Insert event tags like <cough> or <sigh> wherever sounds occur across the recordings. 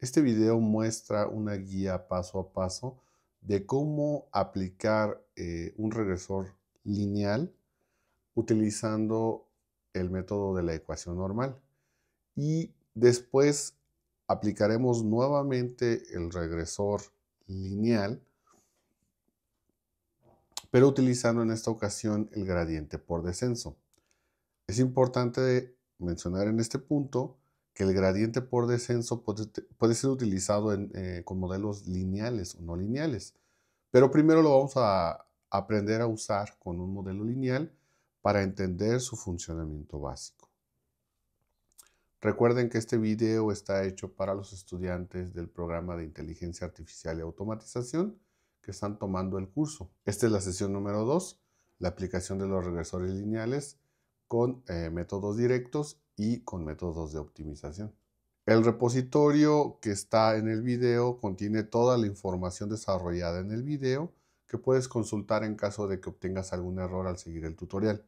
Este video muestra una guía paso a paso de cómo aplicar eh, un regresor lineal utilizando el método de la ecuación normal. Y después aplicaremos nuevamente el regresor lineal, pero utilizando en esta ocasión el gradiente por descenso. Es importante mencionar en este punto que el gradiente por descenso puede, ser utilizado eh, con modelos lineales o no lineales. Pero primero lo vamos a aprender a usar con un modelo lineal para entender su funcionamiento básico. Recuerden que este video está hecho para los estudiantes del programa de inteligencia artificial y automatización que están tomando el curso. Esta es la sesión número 2, la aplicación de los regresores lineales con eh, métodos directos y con métodos de optimización. El repositorio que está en el video contiene toda la información desarrollada en el video que puedes consultar en caso de que obtengas algún error al seguir el tutorial.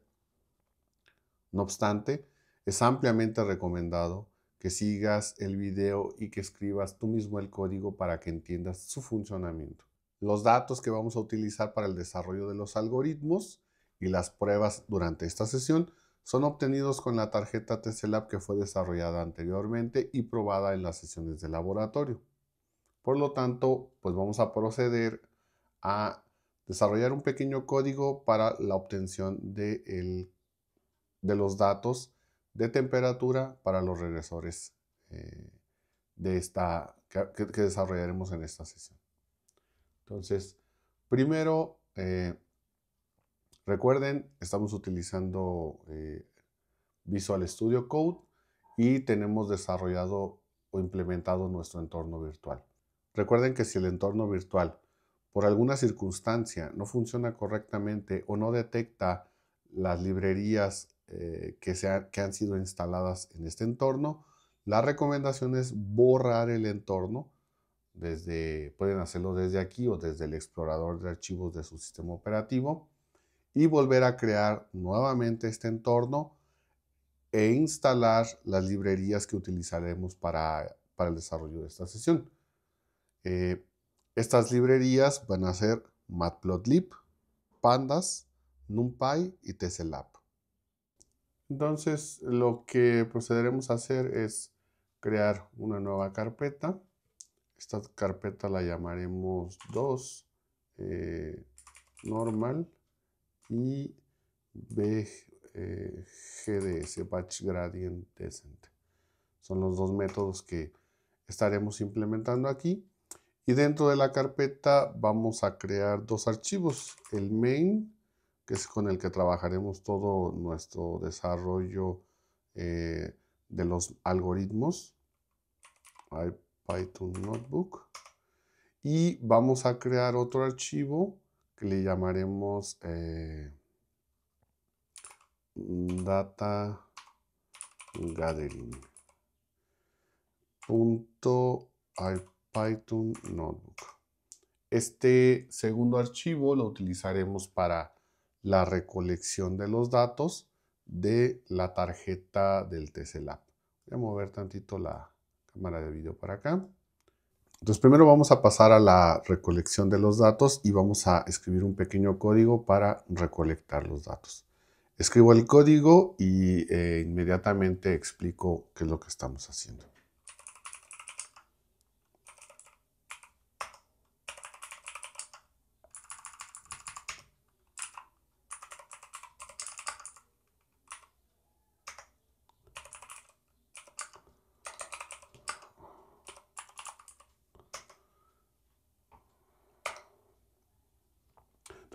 No obstante, es ampliamente recomendado que sigas el video y que escribas tú mismo el código para que entiendas su funcionamiento. Los datos que vamos a utilizar para el desarrollo de los algoritmos y las pruebas durante esta sesión son obtenidos con la tarjeta TCLab que fue desarrollada anteriormente y probada en las sesiones de laboratorio. Por lo tanto, pues vamos a proceder a desarrollar un pequeño código para la obtención de, los datos de temperatura para los regresores eh, de esta, que, desarrollaremos en esta sesión. Entonces, primero eh, Recuerden, estamos utilizando eh, Visual Studio Code y tenemos desarrollado o implementado nuestro entorno virtual. Recuerden que si el entorno virtual por alguna circunstancia no funciona correctamente o no detecta las librerías eh, que, que han sido instaladas en este entorno, la recomendación es borrar el entorno desde, pueden hacerlo desde aquí o desde el explorador de archivos de su sistema operativo y volver a crear nuevamente este entorno e instalar las librerías que utilizaremos para, el desarrollo de esta sesión. Eh, estas librerías van a ser matplotlib, pandas, numpy y tclab. Entonces lo que procederemos a hacer es crear una nueva carpeta. Esta carpeta la llamaremos 2 eh, normal y BGDS, eh, Batch Gradient Descent. Son los dos métodos que estaremos implementando aquí. Y dentro de la carpeta vamos a crear dos archivos, el main, que es con el que trabajaremos todo nuestro desarrollo eh, de los algoritmos, Python Notebook, y vamos a crear otro archivo le llamaremos eh, data notebook este segundo archivo lo utilizaremos para la recolección de los datos de la tarjeta del TCLAB. Voy a mover tantito la cámara de video para acá. Entonces primero vamos a pasar a la recolección de los datos y vamos a escribir un pequeño código para recolectar los datos. Escribo el código y eh, inmediatamente explico qué es lo que estamos haciendo.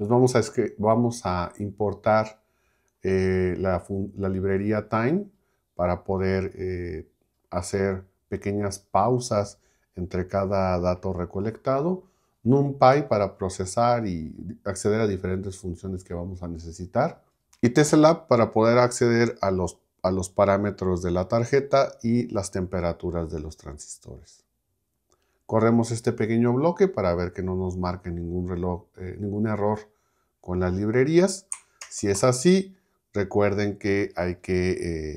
Pues vamos a, vamos a importar eh, la, librería Time para poder eh, hacer pequeñas pausas entre cada dato recolectado. NumPy para procesar y acceder a diferentes funciones que vamos a necesitar. Y tesla para poder acceder a los, a los parámetros de la tarjeta y las temperaturas de los transistores. Corremos este pequeño bloque para ver que no nos marque ningún, reloj, eh, ningún error con las librerías. Si es así, recuerden que hay que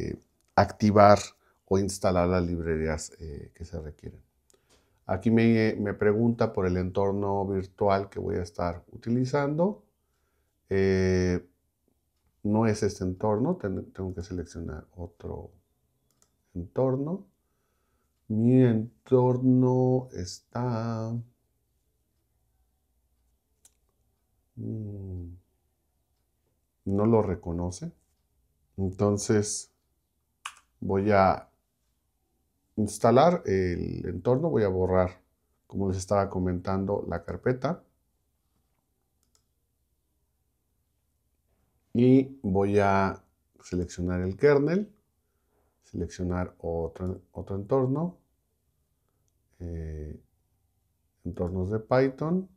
eh, activar o instalar las librerías eh, que se requieren. Aquí me, pregunta por el entorno virtual que voy a estar utilizando. Eh, no es este entorno, tengo que seleccionar otro entorno. Mi entorno está... Mm, no lo reconoce. Entonces voy a instalar el entorno, voy a borrar, como les estaba comentando, la carpeta. Y voy a seleccionar el kernel, seleccionar otro, otro entorno, eh, entornos de Python,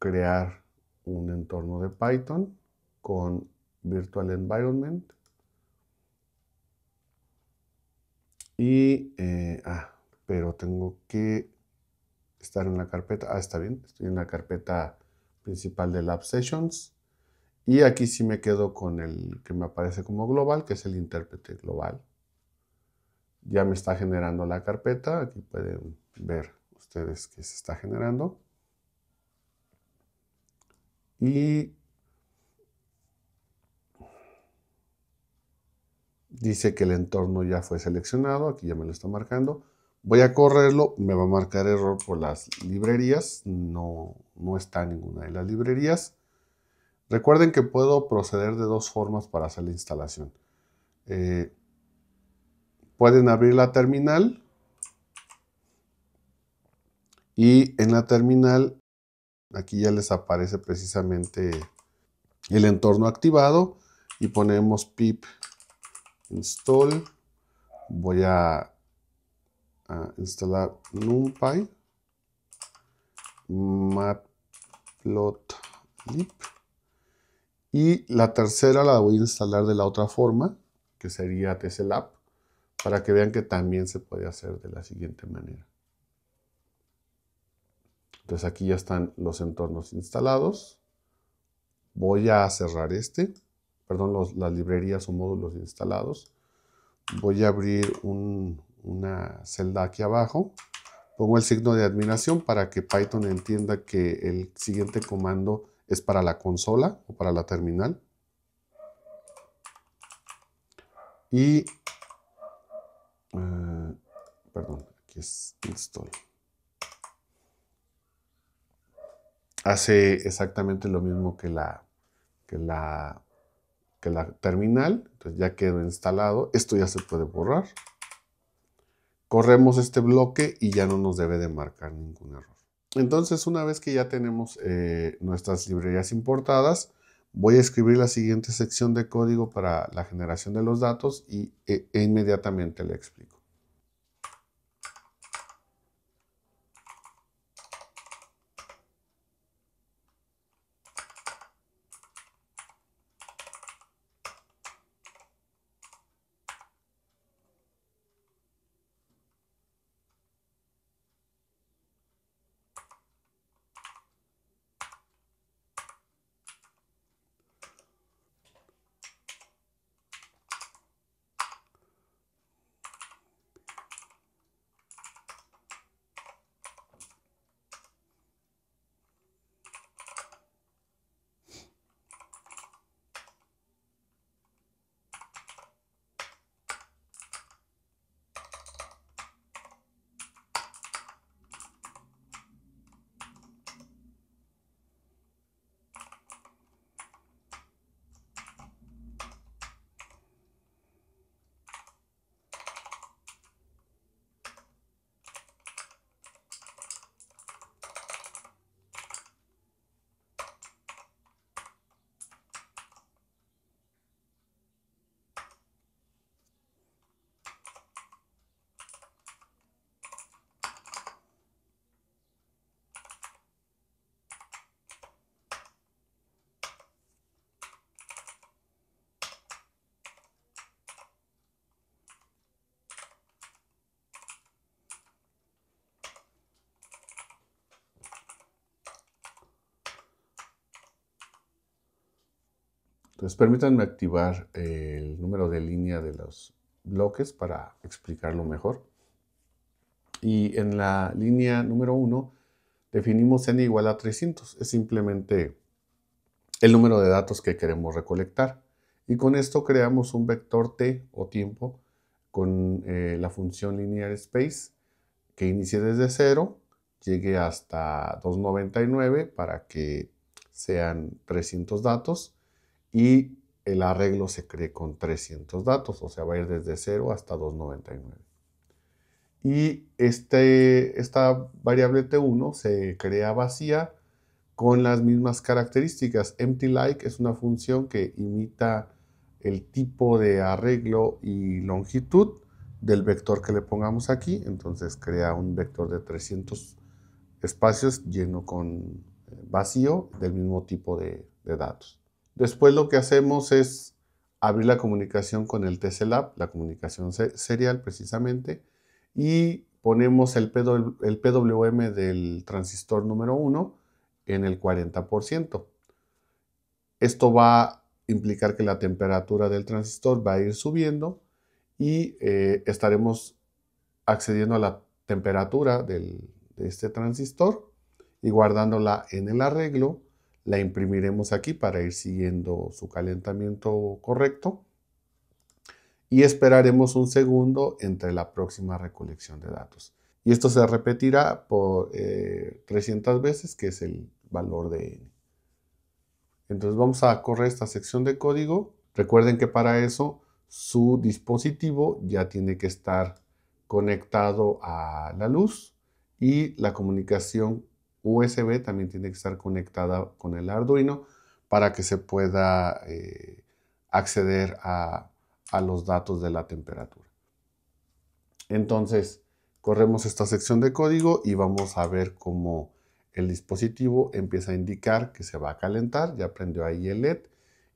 crear un entorno de Python con Virtual Environment. Y, eh, ah, pero tengo que estar en la carpeta. Ah, está bien, estoy en la carpeta principal de Lab Sessions. Y aquí sí me quedo con el que me aparece como global, que es el intérprete global. Ya me está generando la carpeta. Aquí pueden ver ustedes que se está generando. Y dice que el entorno ya fue seleccionado, aquí ya me lo está marcando. Voy a correrlo, me va a marcar error por las librerías, no, no está ninguna de las librerías. Recuerden que puedo proceder de dos formas para hacer la instalación. Eh, pueden abrir la terminal y en la terminal Aquí ya les aparece precisamente el entorno activado y ponemos pip install. Voy a, instalar numpy matplotlib y la tercera la voy a instalar de la otra forma que sería TeSLA para que vean que también se puede hacer de la siguiente manera. Entonces aquí ya están los entornos instalados. Voy a cerrar este, perdón, las librerías o módulos instalados. Voy a abrir una celda aquí abajo. Pongo el signo de admiración para que Python entienda que el siguiente comando es para la consola o para la terminal. Y, eh, perdón, aquí es install. hace exactamente lo mismo que la, que la, la terminal. Entonces ya quedó instalado. Esto ya se puede borrar. Corremos este bloque y ya no nos debe de marcar ningún error. Entonces, una vez que ya tenemos eh, nuestras librerías importadas, voy a escribir la siguiente sección de código para la generación de los datos y, e, e inmediatamente le explico. permítanme activar eh, el número de línea de los bloques para explicarlo mejor. Y en la línea número 1 definimos n igual a 300. Es simplemente el número de datos que queremos recolectar. Y con esto creamos un vector t o tiempo con eh, la función linear space que inicie desde 0, llegue hasta 299 para que sean 300 datos y el arreglo se cree con 300 datos, o sea, va a ir desde 0 hasta 299. Y este, esta variable T1 se crea vacía con las mismas características. Empty like es una función que imita el tipo de arreglo y longitud del vector que le pongamos aquí. Entonces crea un vector de 300 espacios lleno con eh, vacío del mismo tipo de datos. Después lo que hacemos es abrir la comunicación con el TCLab, la comunicación serial precisamente, y ponemos el, PWM del transistor número 1 en el 40%. Esto va a implicar que la temperatura del transistor va a ir subiendo y eh, estaremos accediendo a la temperatura de este transistor y guardándola en el arreglo la imprimiremos aquí para ir siguiendo su calentamiento correcto y esperaremos un segundo entre la próxima recolección de datos. Y esto se repetirá por 300 eh, veces, que es el valor de n. Entonces vamos a correr esta sección de código. Recuerden que para eso su dispositivo ya tiene que estar conectado a la luz y la comunicación USB también tiene que estar conectada con el Arduino para que se pueda eh, acceder a, a los datos de la temperatura. Entonces, corremos esta sección de código y vamos a ver cómo el dispositivo empieza a indicar que se va a calentar, ya prendió ahí el LED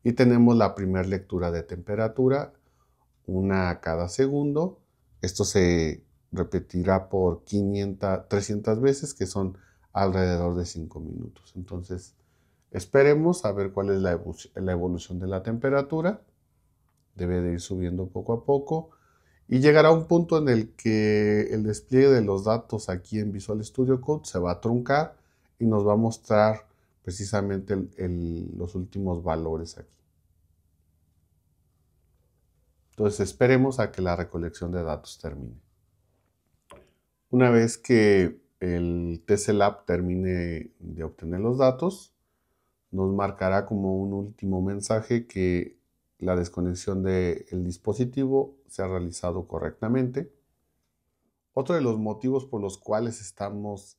y tenemos la primera lectura de temperatura, una cada segundo. Esto se repetirá por 500, 300 veces, que son alrededor de 5 minutos. Entonces, esperemos a ver cuál es la, evolución de la temperatura. Debe de ir subiendo poco a poco y llegará un punto en el que el despliegue de los datos aquí en Visual Studio Code se va a truncar y nos va a mostrar precisamente los últimos valores aquí. Entonces esperemos a que la recolección de datos termine. Una vez que el TCLab termine de obtener los datos, nos marcará como un último mensaje que la desconexión del dispositivo se ha realizado correctamente. Otro de los motivos por los cuales estamos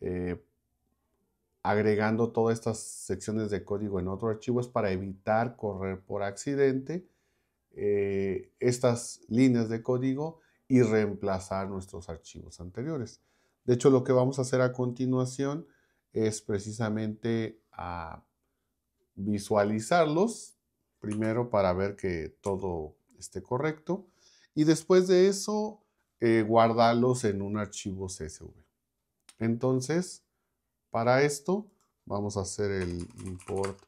eh, agregando todas estas secciones de código en otro archivo es para evitar correr por accidente eh, estas líneas de código y reemplazar nuestros archivos anteriores. De hecho, lo que vamos a hacer a continuación es precisamente a visualizarlos, primero para ver que todo esté correcto, y después de eso eh, guardarlos en un archivo CSV. Entonces, para esto vamos a hacer el import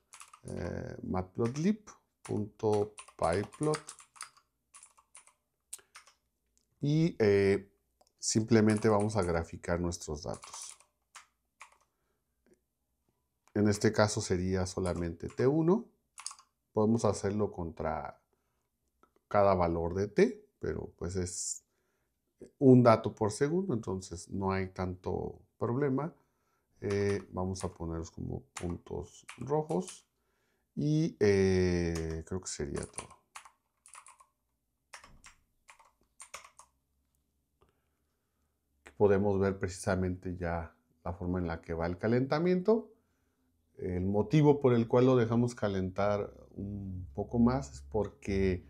eh, matplotlib.pyplot y eh, Simplemente vamos a graficar nuestros datos. En este caso sería solamente T1. Podemos hacerlo contra cada valor de T, pero pues es un dato por segundo, entonces no hay tanto problema. Eh, vamos a ponerlos como puntos rojos y eh, creo que sería todo. podemos ver precisamente ya la forma en la que va el calentamiento. El motivo por el cual lo dejamos calentar un poco más es porque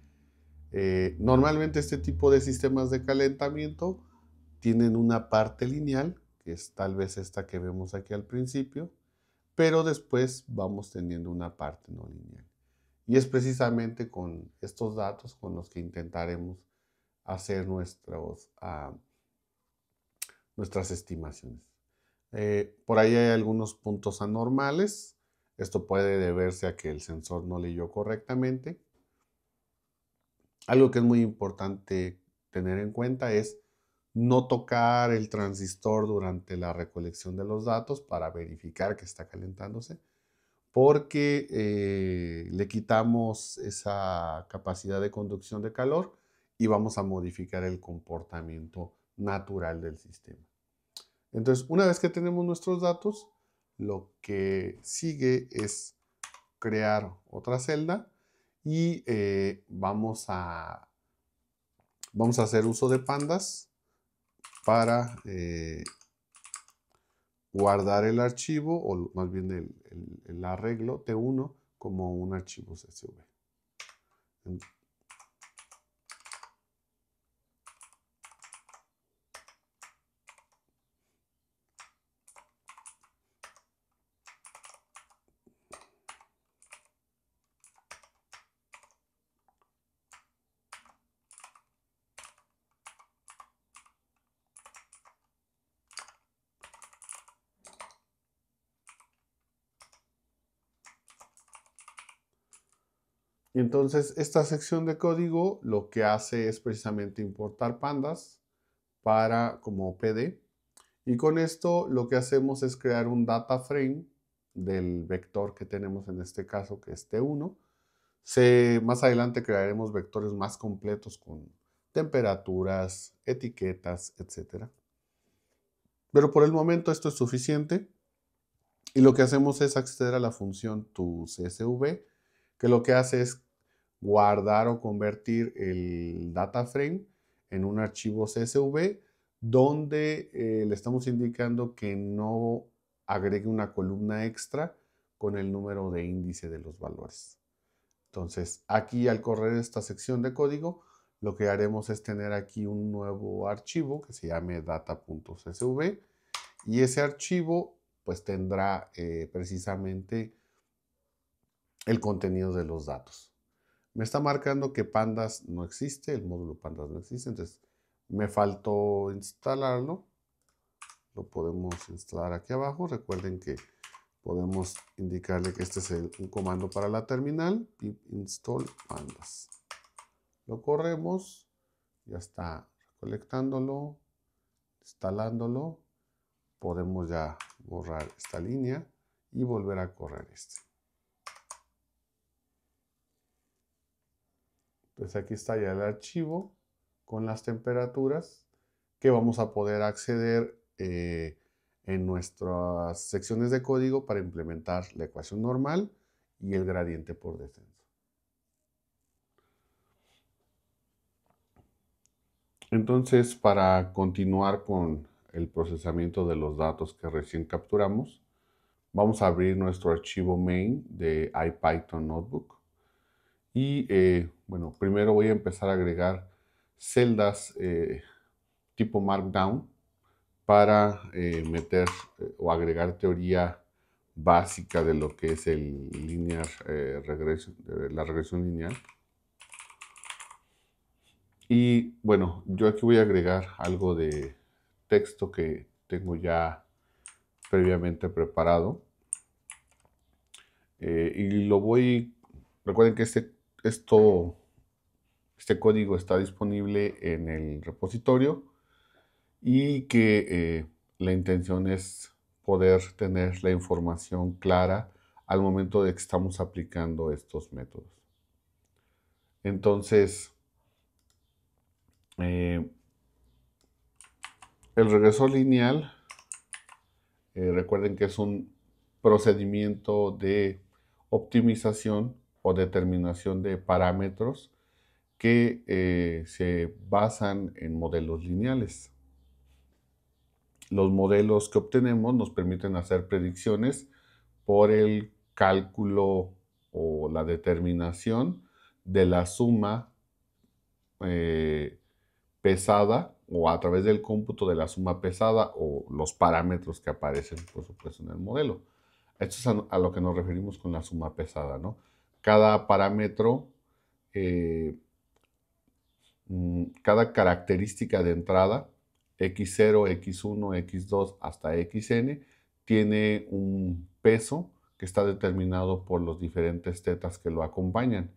eh, normalmente este tipo de sistemas de calentamiento tienen una parte lineal, que es tal vez esta que vemos aquí al principio, pero después vamos teniendo una parte no lineal. Y es precisamente con estos datos con los que intentaremos hacer nuestros ah, nuestras estimaciones. Eh, por ahí hay algunos puntos anormales. Esto puede deberse a que el sensor no leyó correctamente. Algo que es muy importante tener en cuenta es no tocar el transistor durante la recolección de los datos para verificar que está calentándose, porque eh, le quitamos esa capacidad de conducción de calor y vamos a modificar el comportamiento natural del sistema. Entonces, una vez que tenemos nuestros datos, lo que sigue es crear otra celda y eh, vamos, a, vamos a hacer uso de pandas para eh, guardar el archivo o más bien el, el arreglo T1 como un archivo CSV. Entonces, esta sección de código lo que hace es precisamente importar pandas para como PD. Y con esto lo que hacemos es crear un data frame del vector que tenemos en este caso, que es T1. Se, más adelante crearemos vectores más completos con temperaturas, etiquetas, etc. Pero por el momento esto es suficiente. Y lo que hacemos es acceder a la función toCSV, que lo que hace es guardar o convertir el data frame en un archivo CSV donde eh, le estamos indicando que no agregue una columna extra con el número de índice de los valores. Entonces, aquí al correr esta sección de código, lo que haremos es tener aquí un nuevo archivo que se llame data.csv y ese archivo pues tendrá eh, precisamente el contenido de los datos me está marcando que pandas no existe, el módulo pandas no existe, entonces me faltó instalarlo. Lo podemos instalar aquí abajo. Recuerden que podemos indicarle que este es un comando para la terminal, pip install pandas. Lo corremos, ya está recolectándolo, instalándolo. Podemos ya borrar esta línea y volver a correr este. Pues aquí está ya el archivo con las temperaturas que vamos a poder acceder eh, en nuestras secciones de código para implementar la ecuación normal y el gradiente por descenso. Entonces, para continuar con el procesamiento de los datos que recién capturamos, vamos a abrir nuestro archivo main de IPython Notebook. Y eh, bueno, primero voy a empezar a agregar celdas eh, tipo Markdown para eh, meter o agregar teoría básica de lo que es el linear, la regresión lineal. Y bueno, yo aquí voy a agregar algo de texto que tengo ya previamente preparado. y lo voy, recuerden que este esto, este código está disponible en el repositorio y que eh, la intención es poder tener la información clara al momento de que estamos aplicando estos métodos. Entonces, eh, el regreso lineal, eh, recuerden que es un procedimiento de optimización o determinación de parámetros que eh, se basan en modelos lineales. Los modelos que obtenemos nos permiten hacer predicciones por el cálculo o la determinación de la suma eh, pesada o a través del cómputo de la suma pesada o los parámetros que aparecen, por supuesto, en el modelo. Esto es a lo que nos referimos con la suma pesada, ¿no? cada parámetro, eh, mm, cada característica de entrada, X0, X1, X2 hasta Xn, tiene un peso que está determinado por los diferentes tetas que lo acompañan.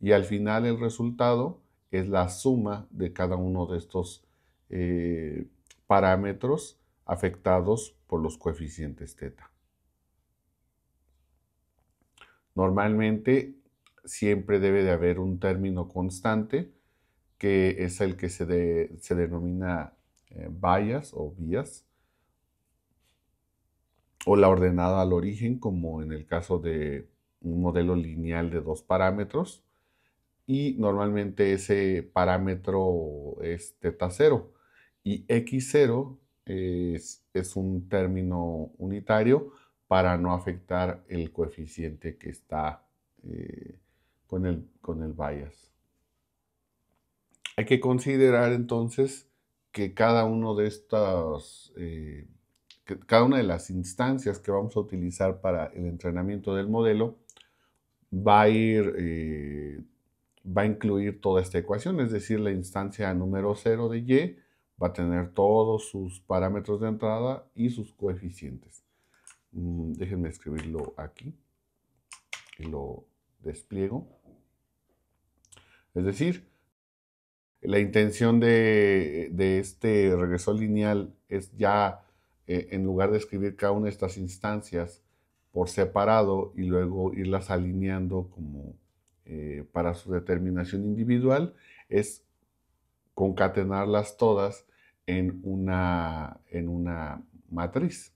Y al final el resultado es la suma de cada uno de estos eh, parámetros afectados por los coeficientes teta. Normalmente siempre debe de haber un término constante que es el que se, denomina eh, bias vallas o vías o la ordenada al origen como en el caso de un modelo lineal de dos parámetros y normalmente ese parámetro es teta 0 y x0 es un término unitario para no afectar el coeficiente que está eh, con, el, con el bias. Hay que considerar entonces que cada uno de estas, eh, cada una de las instancias que vamos a utilizar para el entrenamiento del modelo va a ir, eh, va a incluir toda esta ecuación, es decir, la instancia número 0 de y va a tener todos sus parámetros de entrada y sus coeficientes. Mm, déjenme escribirlo aquí y lo despliego. Es decir, la intención de, este regreso lineal es ya, eh, en lugar de escribir cada una de estas instancias por separado y luego irlas alineando como eh, para su determinación individual, es concatenarlas todas en una, en una matriz.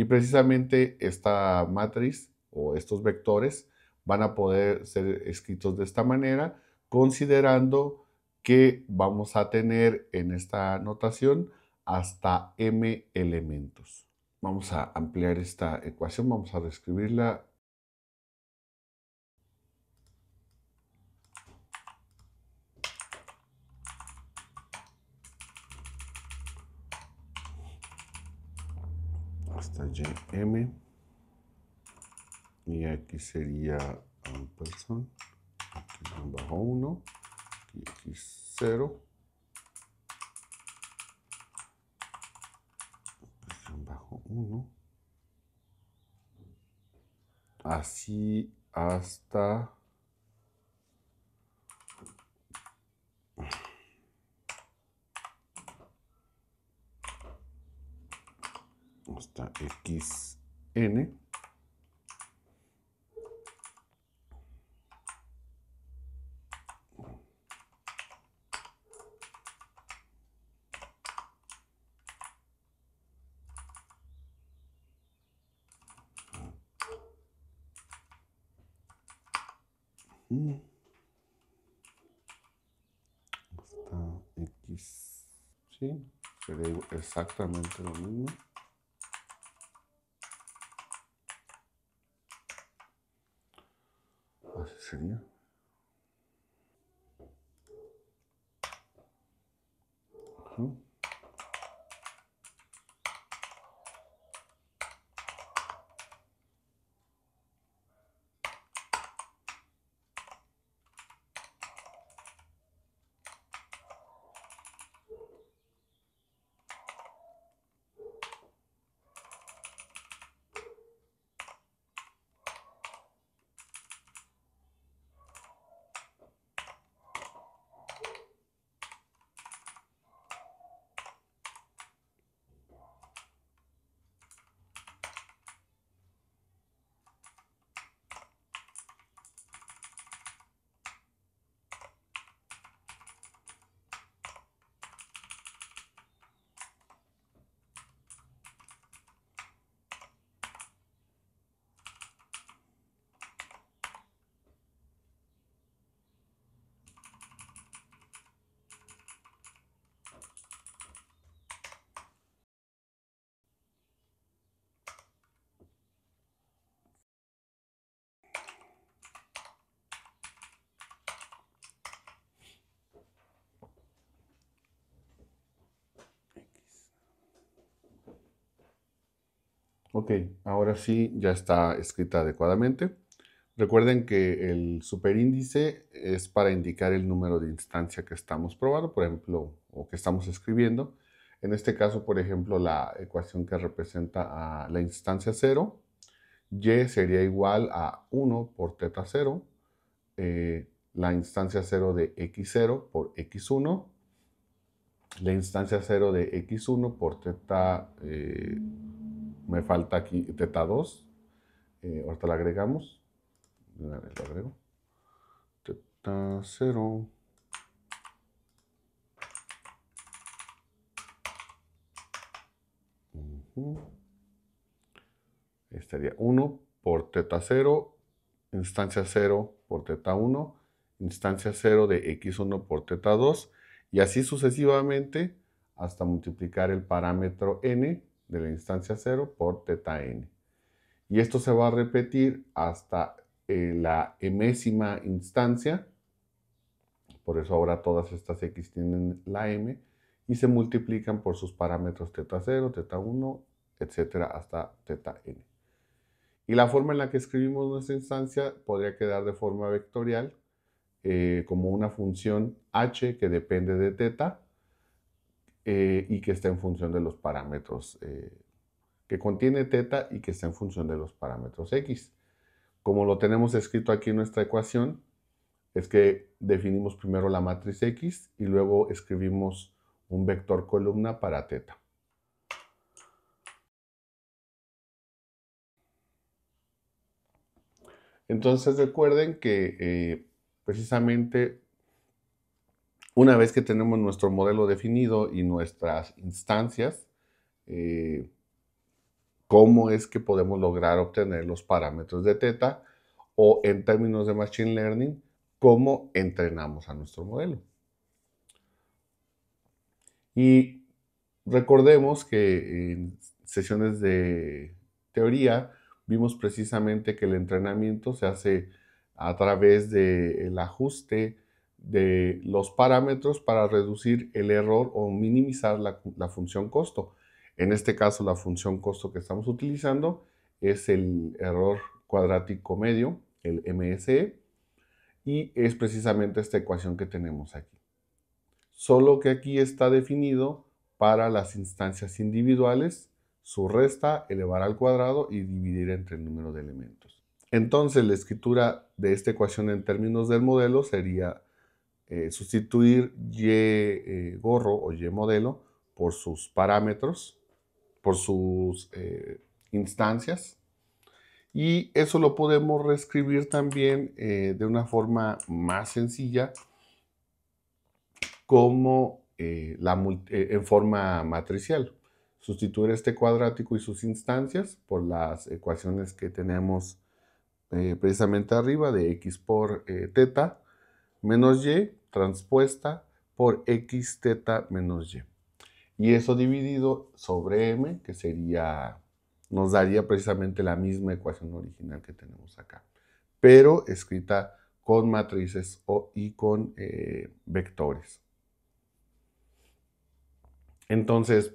Y precisamente esta matriz o estos vectores van a poder ser escritos de esta manera, considerando que vamos a tener en esta notación hasta m elementos. Vamos a ampliar esta ecuación, vamos a describirla. esta ym y aquí sería person. aquí es bajo 1 y aquí 0 bajo 1 así hasta está xn Está X. Sí, sería exactamente lo mismo. June Ok, ahora sí ya está escrita adecuadamente. Recuerden que el superíndice es para indicar el número de instancia que estamos probando, por ejemplo, o que estamos escribiendo. En este caso, por ejemplo, la ecuación que representa a la instancia 0, y sería igual a 1 por teta 0, eh, la instancia 0 de x0 por x1, la instancia 0 de x1 por teta eh, me falta aquí teta 2. Eh, ahorita la agregamos. la agrego. Teta 0. Estaría 1 por teta 0, instancia 0 por teta 1, instancia 0 de x1 por teta 2 y así sucesivamente hasta multiplicar el parámetro n de la instancia 0 por teta n. Y esto se va a repetir hasta eh, la mésima instancia, por eso ahora todas estas x tienen la m, y se multiplican por sus parámetros teta 0, teta 1, etcétera, hasta teta n. Y la forma en la que escribimos nuestra instancia podría quedar de forma vectorial, eh, como una función h que depende de teta, eh, y que está en función de los parámetros, eh, que contiene teta y que está en función de los parámetros x. Como lo tenemos escrito aquí en nuestra ecuación, es que definimos primero la matriz x y luego escribimos un vector columna para teta. Entonces recuerden que eh, precisamente una vez que tenemos nuestro modelo definido y nuestras instancias, eh, cómo es que podemos lograr obtener los parámetros de teta o en términos de Machine Learning, cómo entrenamos a nuestro modelo. Y recordemos que en sesiones de teoría vimos precisamente que el entrenamiento se hace a través del ajuste de los parámetros para reducir el error o minimizar la, función costo. En este caso, la función costo que estamos utilizando es el error cuadrático medio, el MSE, y es precisamente esta ecuación que tenemos aquí. Solo que aquí está definido para las instancias individuales, su resta, elevar al cuadrado y dividir entre el número de elementos. Entonces, la escritura de esta ecuación en términos del modelo sería eh, sustituir Y eh, gorro o Y modelo por sus parámetros, por sus eh, instancias. Y eso lo podemos reescribir también de una forma más sencilla como la, en forma matricial. Sustituir este cuadrático y sus instancias por las ecuaciones que tenemos precisamente arriba de x por teta menos y transpuesta por x teta menos y. Y eso dividido sobre m, que sería, nos daría precisamente la misma ecuación original que tenemos acá, pero escrita con matrices y con eh, vectores. Entonces,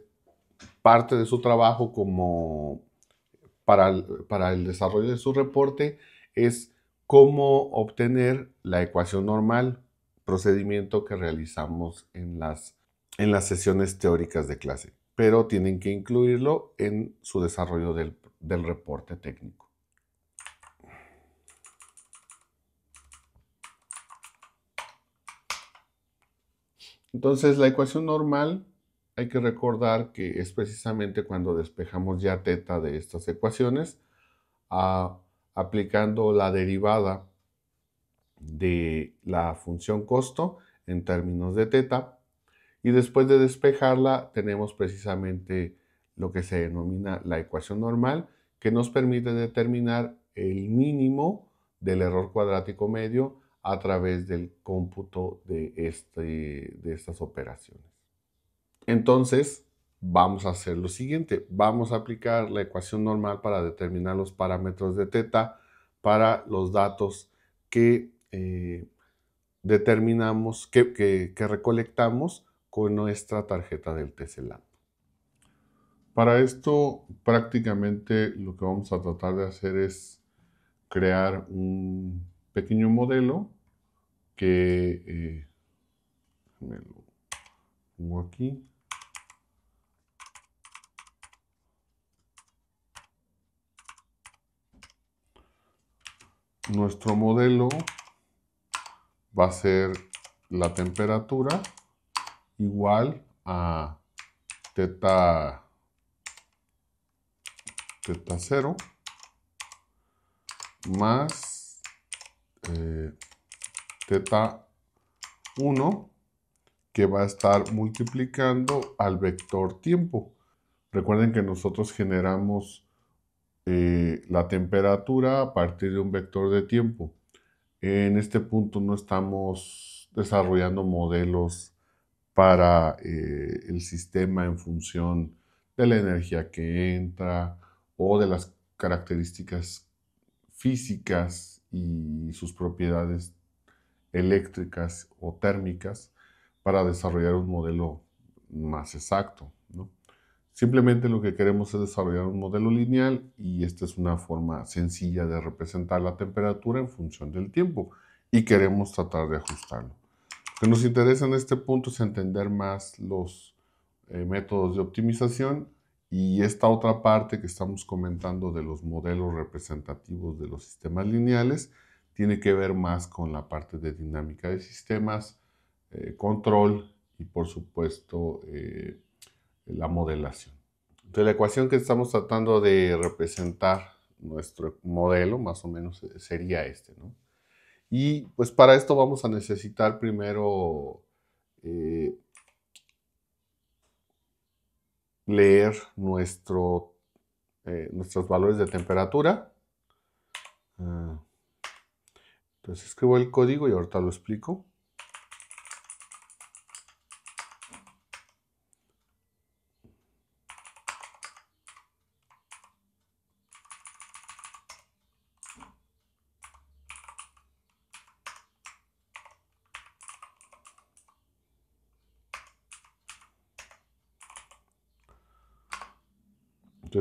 parte de su trabajo como para para el desarrollo de su reporte es cómo obtener la ecuación normal procedimiento que realizamos en las, en las sesiones teóricas de clase, pero tienen que incluirlo en su desarrollo del, reporte técnico. Entonces, la ecuación normal hay que recordar que es precisamente cuando despejamos ya teta de estas ecuaciones, ah, aplicando la derivada de la función costo en términos de teta. Y después de despejarla tenemos precisamente lo que se denomina la ecuación normal, que nos permite determinar el mínimo del error cuadrático medio a través del cómputo de, este, de estas operaciones. Entonces, vamos a hacer lo siguiente. Vamos a aplicar la ecuación normal para determinar los parámetros de teta para los datos que eh, determinamos, que, recolectamos con nuestra tarjeta del Tesla. Para esto prácticamente lo que vamos a tratar de hacer es crear un pequeño modelo que eh, lo pongo aquí. Nuestro modelo va a ser la temperatura igual a teta, 0 más eh, teta 1 que va a estar multiplicando al vector tiempo. Recuerden que nosotros generamos eh, la temperatura a partir de un vector de tiempo. En este punto no estamos desarrollando modelos para eh, el sistema en función de la energía que entra o de las características físicas y sus propiedades eléctricas o térmicas para desarrollar un modelo más exacto. ¿no? Simplemente lo que queremos es desarrollar un modelo lineal y esta es una forma sencilla de representar la temperatura en función del tiempo y queremos tratar de ajustarlo. Lo que nos interesa en este punto es entender más los eh, métodos de optimización y esta otra parte que estamos comentando de los modelos representativos de los sistemas lineales tiene que ver más con la parte de dinámica de sistemas, eh, control y por supuesto... Eh, la modelación. Entonces la ecuación que estamos tratando de representar nuestro modelo más o menos eh, sería este, ¿no? Y pues para esto vamos a necesitar primero eh, leer nuestro, eh, nuestros valores de temperatura. Ah. Entonces escribo el código y ahorita lo explico.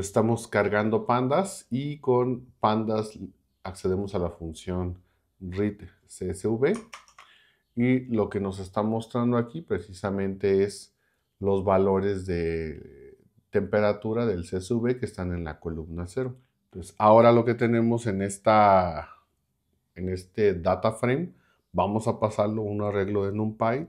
estamos cargando pandas y con pandas accedemos a la función read csv y lo que nos está mostrando aquí precisamente es los valores de temperatura del csv que están en la columna 0. Entonces, ahora lo que tenemos en esta en este data frame vamos a pasarlo un arreglo de NumPy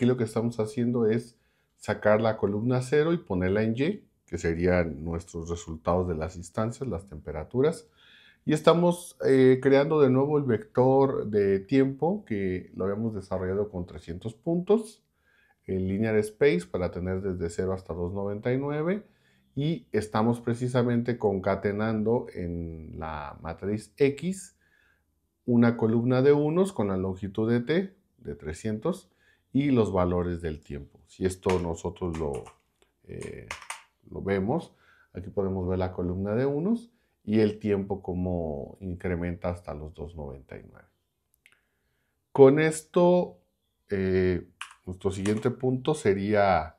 aquí lo que estamos haciendo es sacar la columna 0 y ponerla en Y, que serían nuestros resultados de las instancias, las temperaturas. Y estamos eh, creando de nuevo el vector de tiempo que lo habíamos desarrollado con 300 puntos, en linear space para tener desde 0 hasta 299 y estamos precisamente concatenando en la matriz X una columna de unos con la longitud de T de 300 y los valores del tiempo. Si esto nosotros eh, lo, vemos, aquí podemos ver la columna de unos y el tiempo como incrementa hasta los 2.99. Con esto, eh, nuestro siguiente punto sería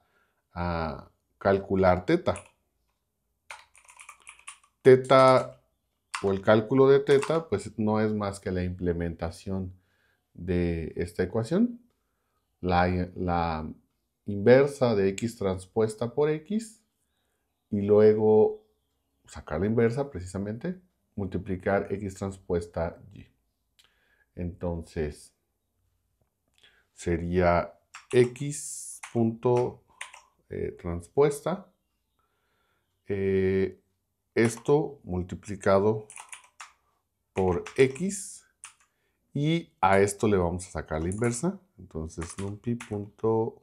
calcular teta. Teta o el cálculo de teta, pues no es más que la implementación de esta ecuación la, inversa de x transpuesta por x y luego sacar la inversa precisamente, multiplicar x transpuesta y. Entonces, sería x punto eh, transpuesta. Eh, esto multiplicado por x y a esto le vamos a sacar la inversa. Entonces, numpy. Punto,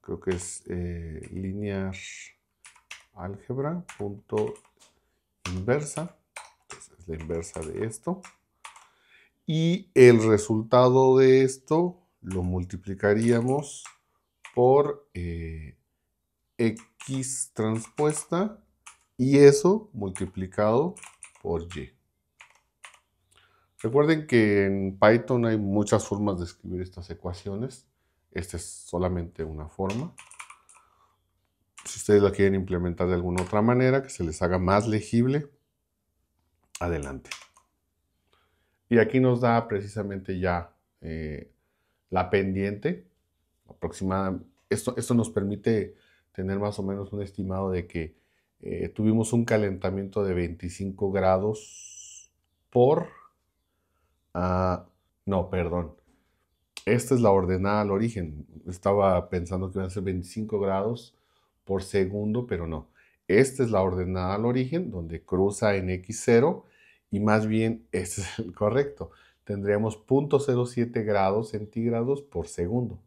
creo que es eh, linear álgebra. Punto inversa. Entonces, es la inversa de esto. Y el resultado de esto lo multiplicaríamos por eh, X transpuesta y eso multiplicado por Y. Recuerden que en Python hay muchas formas de escribir estas ecuaciones. Esta es solamente una forma. Si ustedes la quieren implementar de alguna otra manera, que se les haga más legible, adelante. Y aquí nos da precisamente ya eh, la pendiente aproximada. Esto, nos permite tener más o menos un estimado de que eh, tuvimos un calentamiento de 25 grados por Ah, no, perdón. Esta es la ordenada al origen. Estaba pensando que iban a ser 25 grados por segundo, pero no. Esta es la ordenada al origen, donde cruza en X0 y más bien este es el correcto. Tendríamos 0.07 grados centígrados por segundo.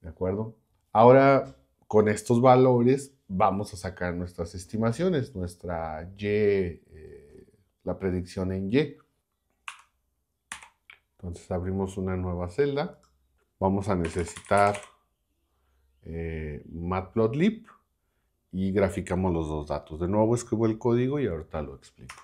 ¿De acuerdo? Ahora, con estos valores, vamos a sacar nuestras estimaciones, nuestra Y, eh, la predicción en Y. Entonces abrimos una nueva celda. Vamos a necesitar eh, matplotlib y graficamos los dos datos. De nuevo escribo el código y ahorita lo explico.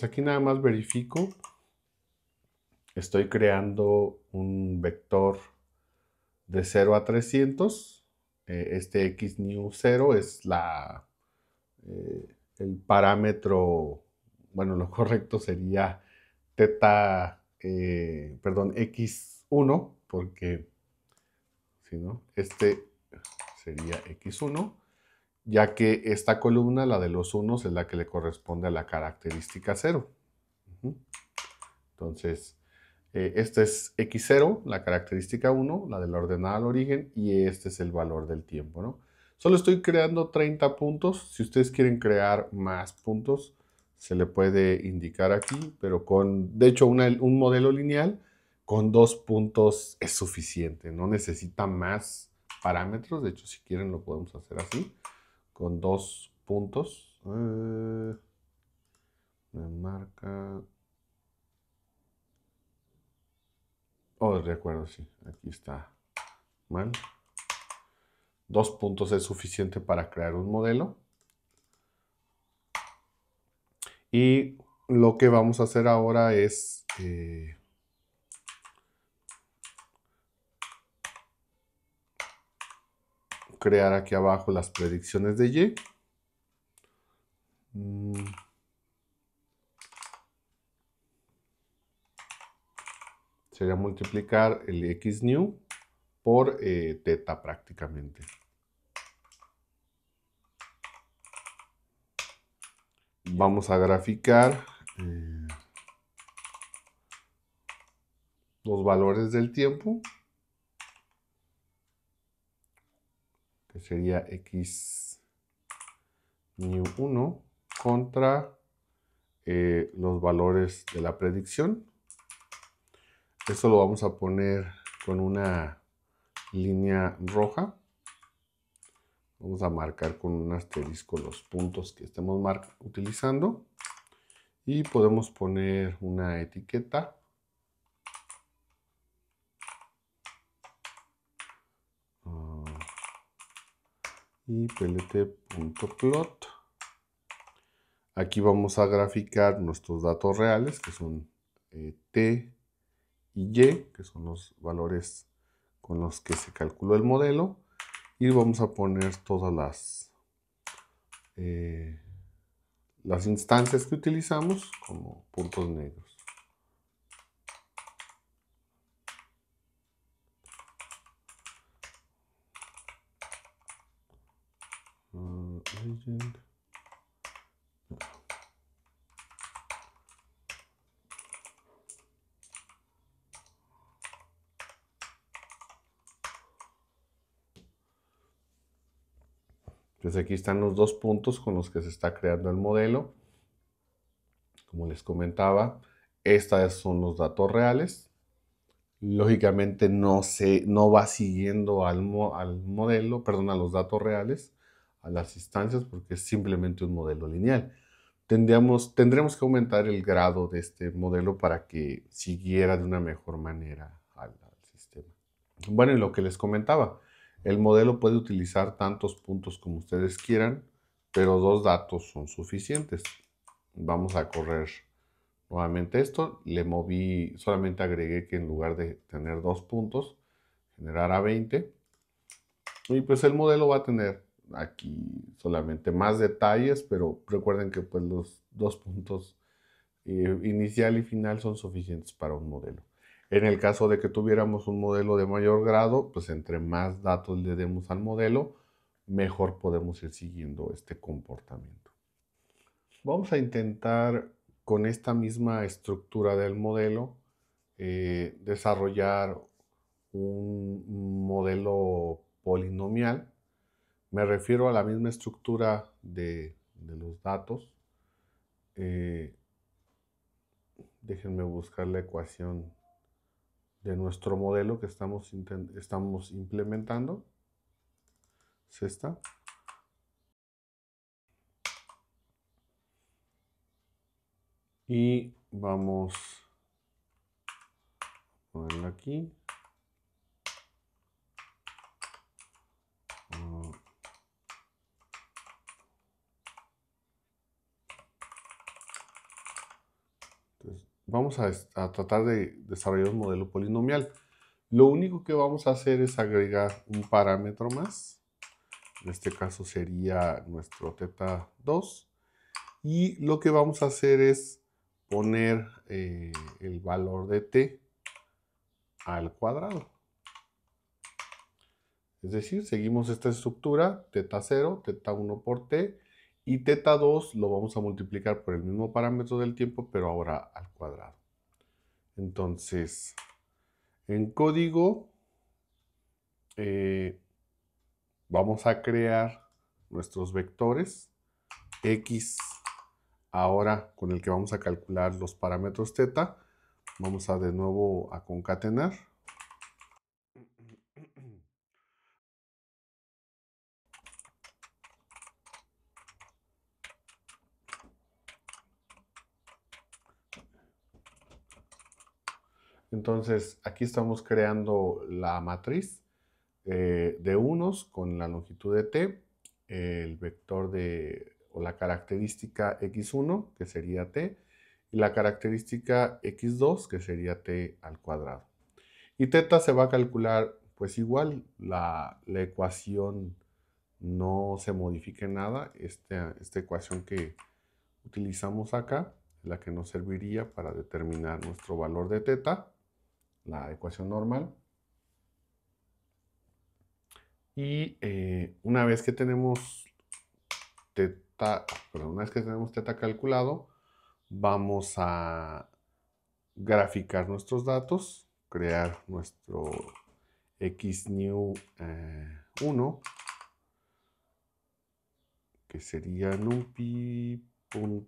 Pues, aquí nada más verifico. Estoy creando un vector de 0 a 300. Eh, este x new 0 es la, eh, el parámetro, bueno, lo <laughs> correcto sería teta, eh, perdón, x1, porque si no, este sería x1 ya que esta columna, la de los unos, es la que le corresponde a la característica 0. Entonces, eh, esta es x0, la característica 1, la de la ordenada al origen, y este es el valor del tiempo. Solo estoy creando 30 puntos. Si ustedes quieren crear más puntos, se le puede indicar aquí, pero con, de hecho, un modelo lineal con dos puntos es suficiente. No necesita más parámetros. De hecho, si quieren lo podemos hacer así con dos puntos. Eh, me marca. Oh, de acuerdo, sí. Aquí está. Mal. Dos puntos es suficiente para crear un modelo. Y lo que vamos a hacer ahora es eh, crear aquí abajo las predicciones de Y. Mm. Sería multiplicar el X new por eh, teta prácticamente. Vamos a graficar eh, los valores del tiempo. sería x new 1 contra eh, los valores de la predicción. Eso lo vamos a poner con una línea roja. Vamos a marcar con un asterisco los puntos que estemos utilizando. Y podemos poner una etiqueta y plt.plot, Aquí vamos a graficar nuestros datos reales, que son eh, t y y, que son los valores con los que se calculó el modelo. Y vamos a poner todas las, eh, las instancias que utilizamos como puntos negros. Entonces aquí están los dos puntos con los que se está creando el modelo. Como les comentaba, estos son los datos reales. Lógicamente no, se, no va siguiendo al, al modelo, perdón, a los datos reales a las instancias porque es simplemente un modelo lineal. Tendríamos, tendremos que aumentar el grado de este modelo para que siguiera de una mejor manera al, sistema. Bueno, y lo que les comentaba, el modelo puede utilizar tantos puntos como ustedes quieran, pero dos datos son suficientes. Vamos a correr nuevamente esto. Le moví, solamente agregué que en lugar de tener dos puntos, generara 20. Y pues el modelo va a tener aquí solamente más detalles, pero recuerden que pues los dos puntos eh, inicial y final son suficientes para un modelo. En el caso de que tuviéramos un modelo de mayor grado, pues entre más datos le demos al modelo, mejor podemos ir siguiendo este comportamiento. Vamos a intentar con esta misma estructura del modelo eh, desarrollar un modelo polinomial me refiero a la misma estructura de, los datos. Eh, déjenme buscar la ecuación de nuestro modelo que estamos, estamos implementando. Es esta. Y vamos a ponerla aquí. vamos a, tratar de desarrollar un modelo polinomial. Lo único que vamos a hacer es agregar un parámetro más. En este caso sería nuestro teta 2. Y lo que vamos a hacer es poner eh, el valor de t al cuadrado. Es decir, seguimos esta estructura, teta 0, teta 1 por t y teta 2 lo vamos a multiplicar por el mismo parámetro del tiempo, pero ahora al cuadrado. Entonces, en código eh, vamos a crear nuestros vectores x ahora con el que vamos a calcular los parámetros teta. Vamos a de nuevo a concatenar. Entonces, aquí estamos creando la matriz eh, de unos con la longitud de t, el vector de, o la característica x1, que sería t, y la característica x2, que sería t al cuadrado. Y teta se va a calcular, pues igual, la, ecuación no se modifique nada. Esta, esta ecuación que utilizamos acá la que nos serviría para determinar nuestro valor de teta la ecuación normal. Y eh, una vez que tenemos teta, una vez que tenemos teta calculado, vamos a graficar nuestros datos, crear nuestro x new 1 eh, que sería numpy.com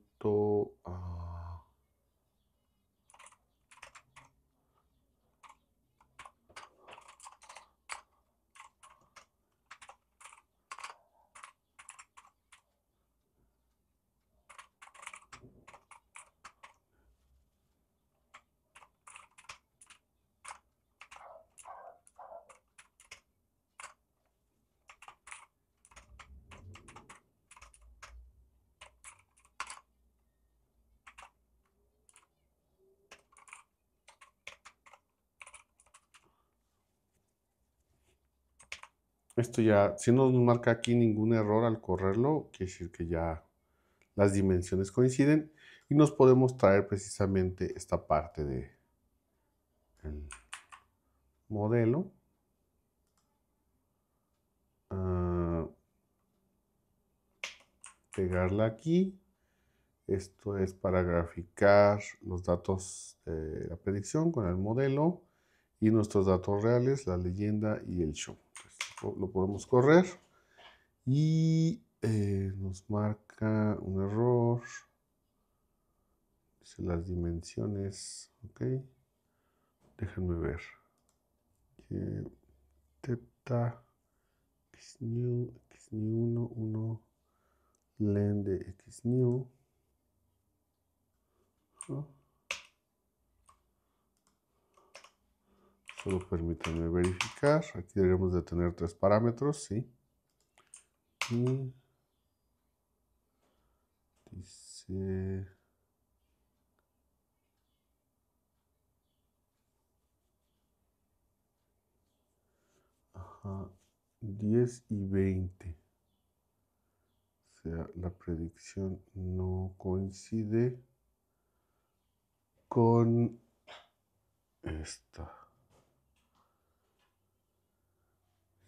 esto ya, si no nos marca aquí ningún error al correrlo, quiere decir que ya las dimensiones coinciden y nos podemos traer precisamente esta parte de modelo. Ah, pegarla aquí. Esto es para graficar los datos de la predicción con el modelo y nuestros datos reales, la leyenda y el show lo podemos correr. Y eh, nos marca un error. Dice las dimensiones. Ok. Déjenme ver. Eh, teta. new x new 1. Len de x new Solo permítanme verificar. Aquí debemos de tener tres parámetros, sí. Y dice... 10 y 20. O sea, la predicción no coincide con esta.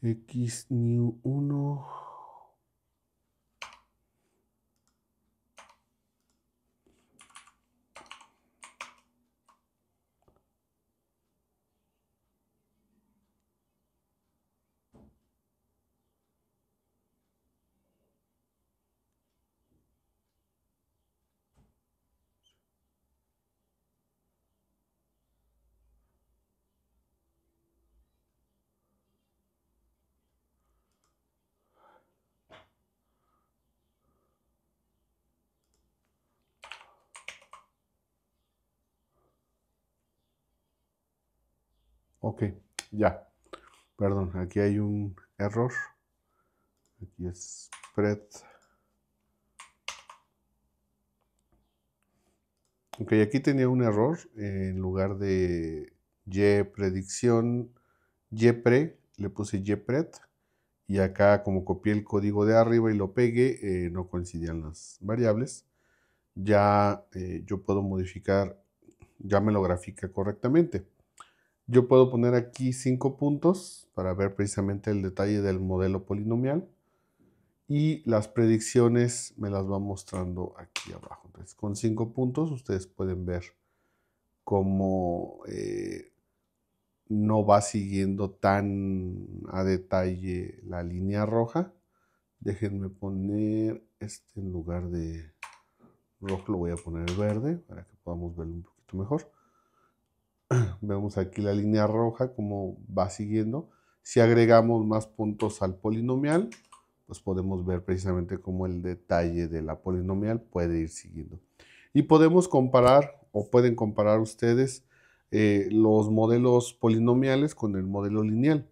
X New 1 Ok, ya. Perdón, aquí hay un error. Aquí es pred Ok, aquí tenía un error. Eh, en lugar de y predicción, y pre, le puse y pred. Y acá como copié el código de arriba y lo pegué, eh, no coincidían las variables. Ya eh, yo puedo modificar, ya me lo grafica correctamente. Yo puedo poner aquí cinco puntos para ver precisamente el detalle del modelo polinomial y las predicciones me las va mostrando aquí abajo. Entonces, con cinco puntos ustedes pueden ver cómo eh, no va siguiendo tan a detalle la línea roja. Déjenme poner este en lugar de rojo, lo voy a poner verde para que podamos verlo un poquito mejor. <clears throat> vemos aquí la línea roja como va siguiendo. Si agregamos más puntos al polinomial, pues podemos ver precisamente cómo el detalle de la polinomial puede ir siguiendo. Y podemos comparar o pueden comparar ustedes eh, los modelos polinomiales con el modelo lineal.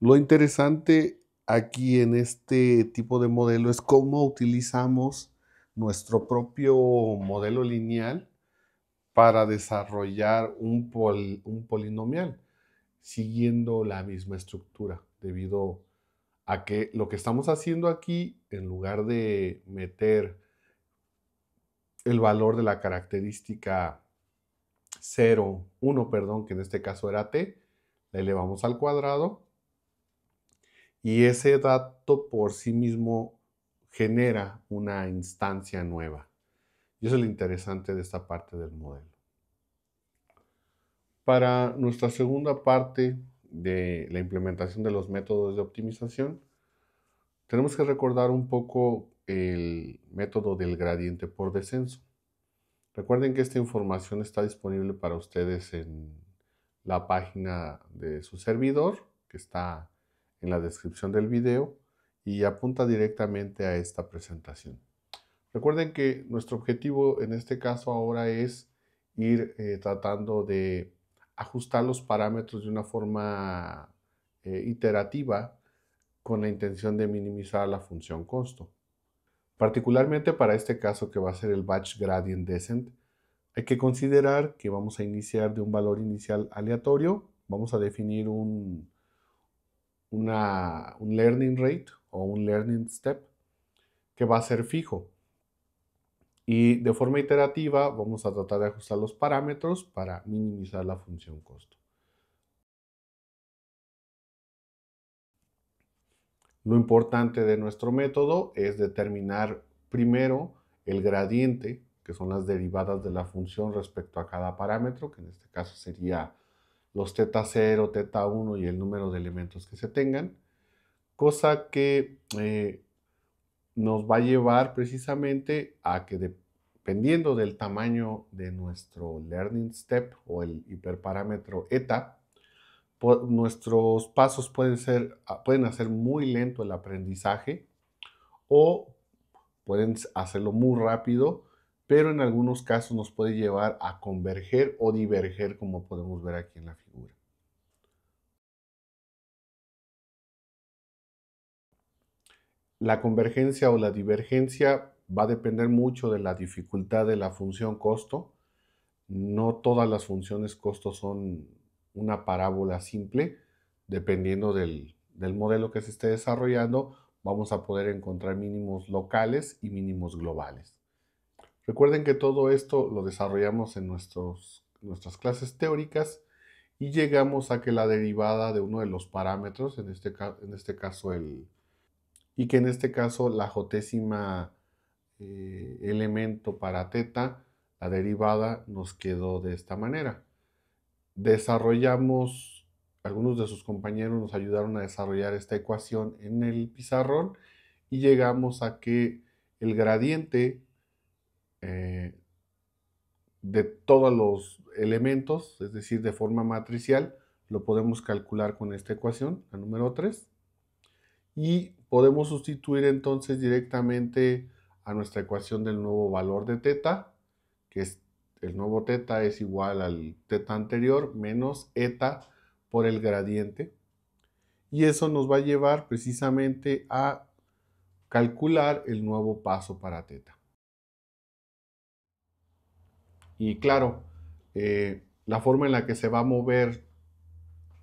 Lo interesante aquí en este tipo de modelo es cómo utilizamos nuestro propio modelo lineal para desarrollar un, un polinomial siguiendo la misma estructura, debido a que lo que estamos haciendo aquí, en lugar de meter el valor de la característica 0, 1, perdón, que en este caso era t, la elevamos al cuadrado y ese dato por sí mismo genera una instancia nueva. Y eso es lo interesante de esta parte del modelo. Para nuestra segunda parte de la implementación de los métodos de optimización, tenemos que recordar un poco el método del gradiente por descenso. Recuerden que esta información está disponible para ustedes en la página de su servidor, que está en la descripción del video, y apunta directamente a esta presentación. Recuerden que nuestro objetivo en este caso ahora es ir eh, tratando de ajustar los parámetros de una forma eh, iterativa con la intención de minimizar la función costo. Particularmente para este caso que va a ser el batch gradient descent, hay que considerar que vamos a iniciar de un valor inicial aleatorio, vamos a definir un learning rate o un learning step que va a ser fijo. Y de forma iterativa vamos a tratar de ajustar los parámetros para minimizar la función costo. Lo importante de nuestro método es determinar primero el gradiente, que son las derivadas de la función respecto a cada parámetro, que en este caso sería los teta 0, teta 1 y el número de elementos que se tengan, cosa que eh, nos va a llevar precisamente a que dependiendo del tamaño de nuestro learning step o el hiperparámetro eta, nuestros pasos pueden, ser, ah, pueden hacer muy lento el aprendizaje o pueden hacerlo muy rápido, pero en algunos casos nos puede llevar a converger o diverger como podemos ver aquí en la figura. La convergencia o la divergencia va a depender mucho de la dificultad de la función costo. No todas las funciones costo son una parábola simple. Dependiendo del, modelo que se esté desarrollando, vamos a poder encontrar mínimos locales y mínimos globales. Recuerden que todo esto lo desarrollamos en nuestros, nuestras clases teóricas y llegamos a que la derivada de uno de los parámetros, en este, en este caso el, y que en este caso la jotésima eh, elemento para teta, la derivada, nos quedó de esta manera. Desarrollamos, algunos de sus compañeros nos ayudaron a desarrollar esta ecuación en el pizarrón y llegamos a que el gradiente eh, de todos los elementos, es decir, de forma matricial, lo podemos calcular con esta ecuación, la número 3 y podemos sustituir entonces directamente a nuestra ecuación del nuevo valor de teta, que es el nuevo teta es igual al teta anterior menos eta por el gradiente. Y eso nos va a llevar precisamente a calcular el nuevo paso para teta. Y claro, eh, la forma en la que se va a mover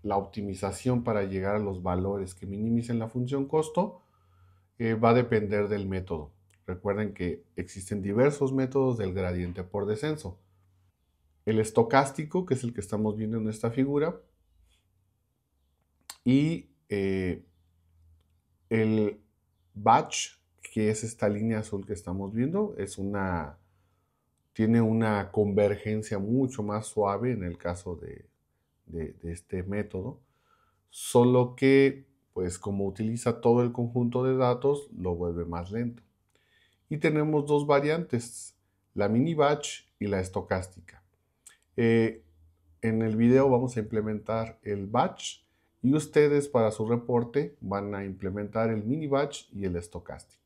la optimización para llegar a los valores que minimicen la función costo eh, va a depender del método. Recuerden que existen diversos métodos del gradiente por descenso. El estocástico, que es el que estamos viendo en esta figura, y eh, el batch, que es esta línea azul que estamos viendo, es una, tiene una convergencia mucho más suave en el caso de, de, este método, solo que pues como utiliza todo el conjunto de datos, lo vuelve más lento. Y tenemos dos variantes, la mini batch y la estocástica. Eh, en el video vamos a implementar el batch y ustedes para su reporte van a implementar el mini batch y el estocástico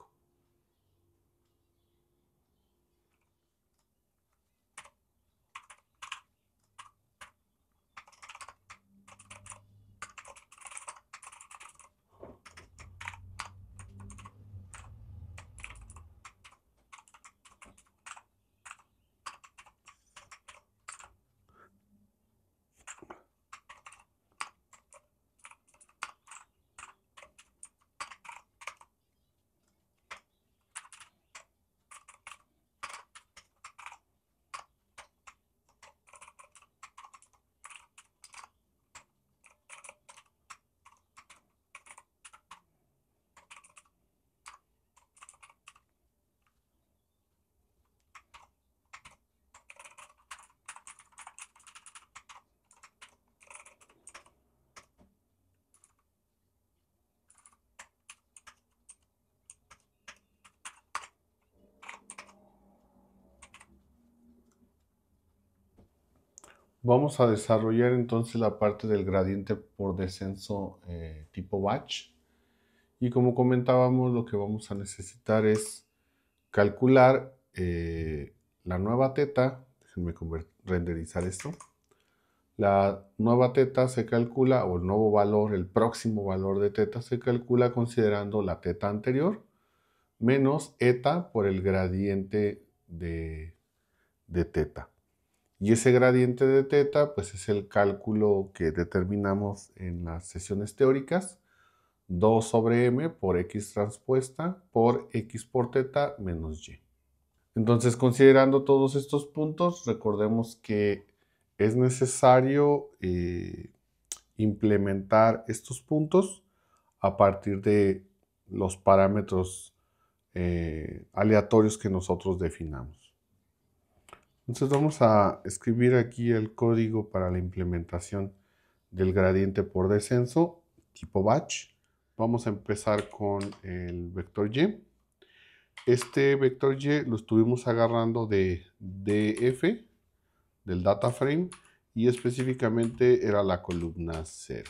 Vamos a desarrollar entonces la parte del gradiente por descenso eh, tipo batch. Y como comentábamos, lo que vamos a necesitar es calcular eh, la nueva teta. Déjenme renderizar esto. La nueva teta se calcula, o el nuevo valor, el próximo valor de teta se calcula considerando la teta anterior menos eta por el gradiente de teta. Y ese gradiente de teta, pues es el cálculo que determinamos en las sesiones teóricas. 2 sobre m por x transpuesta por x por teta menos y. Entonces, considerando todos estos puntos, recordemos que es necesario eh, implementar estos puntos a partir de los parámetros eh, aleatorios que nosotros definamos. Entonces vamos a escribir aquí el código para la implementación del gradiente por descenso tipo batch. Vamos a empezar con el vector Y. Este vector Y lo estuvimos agarrando de DF, del data frame, y específicamente era la columna 0.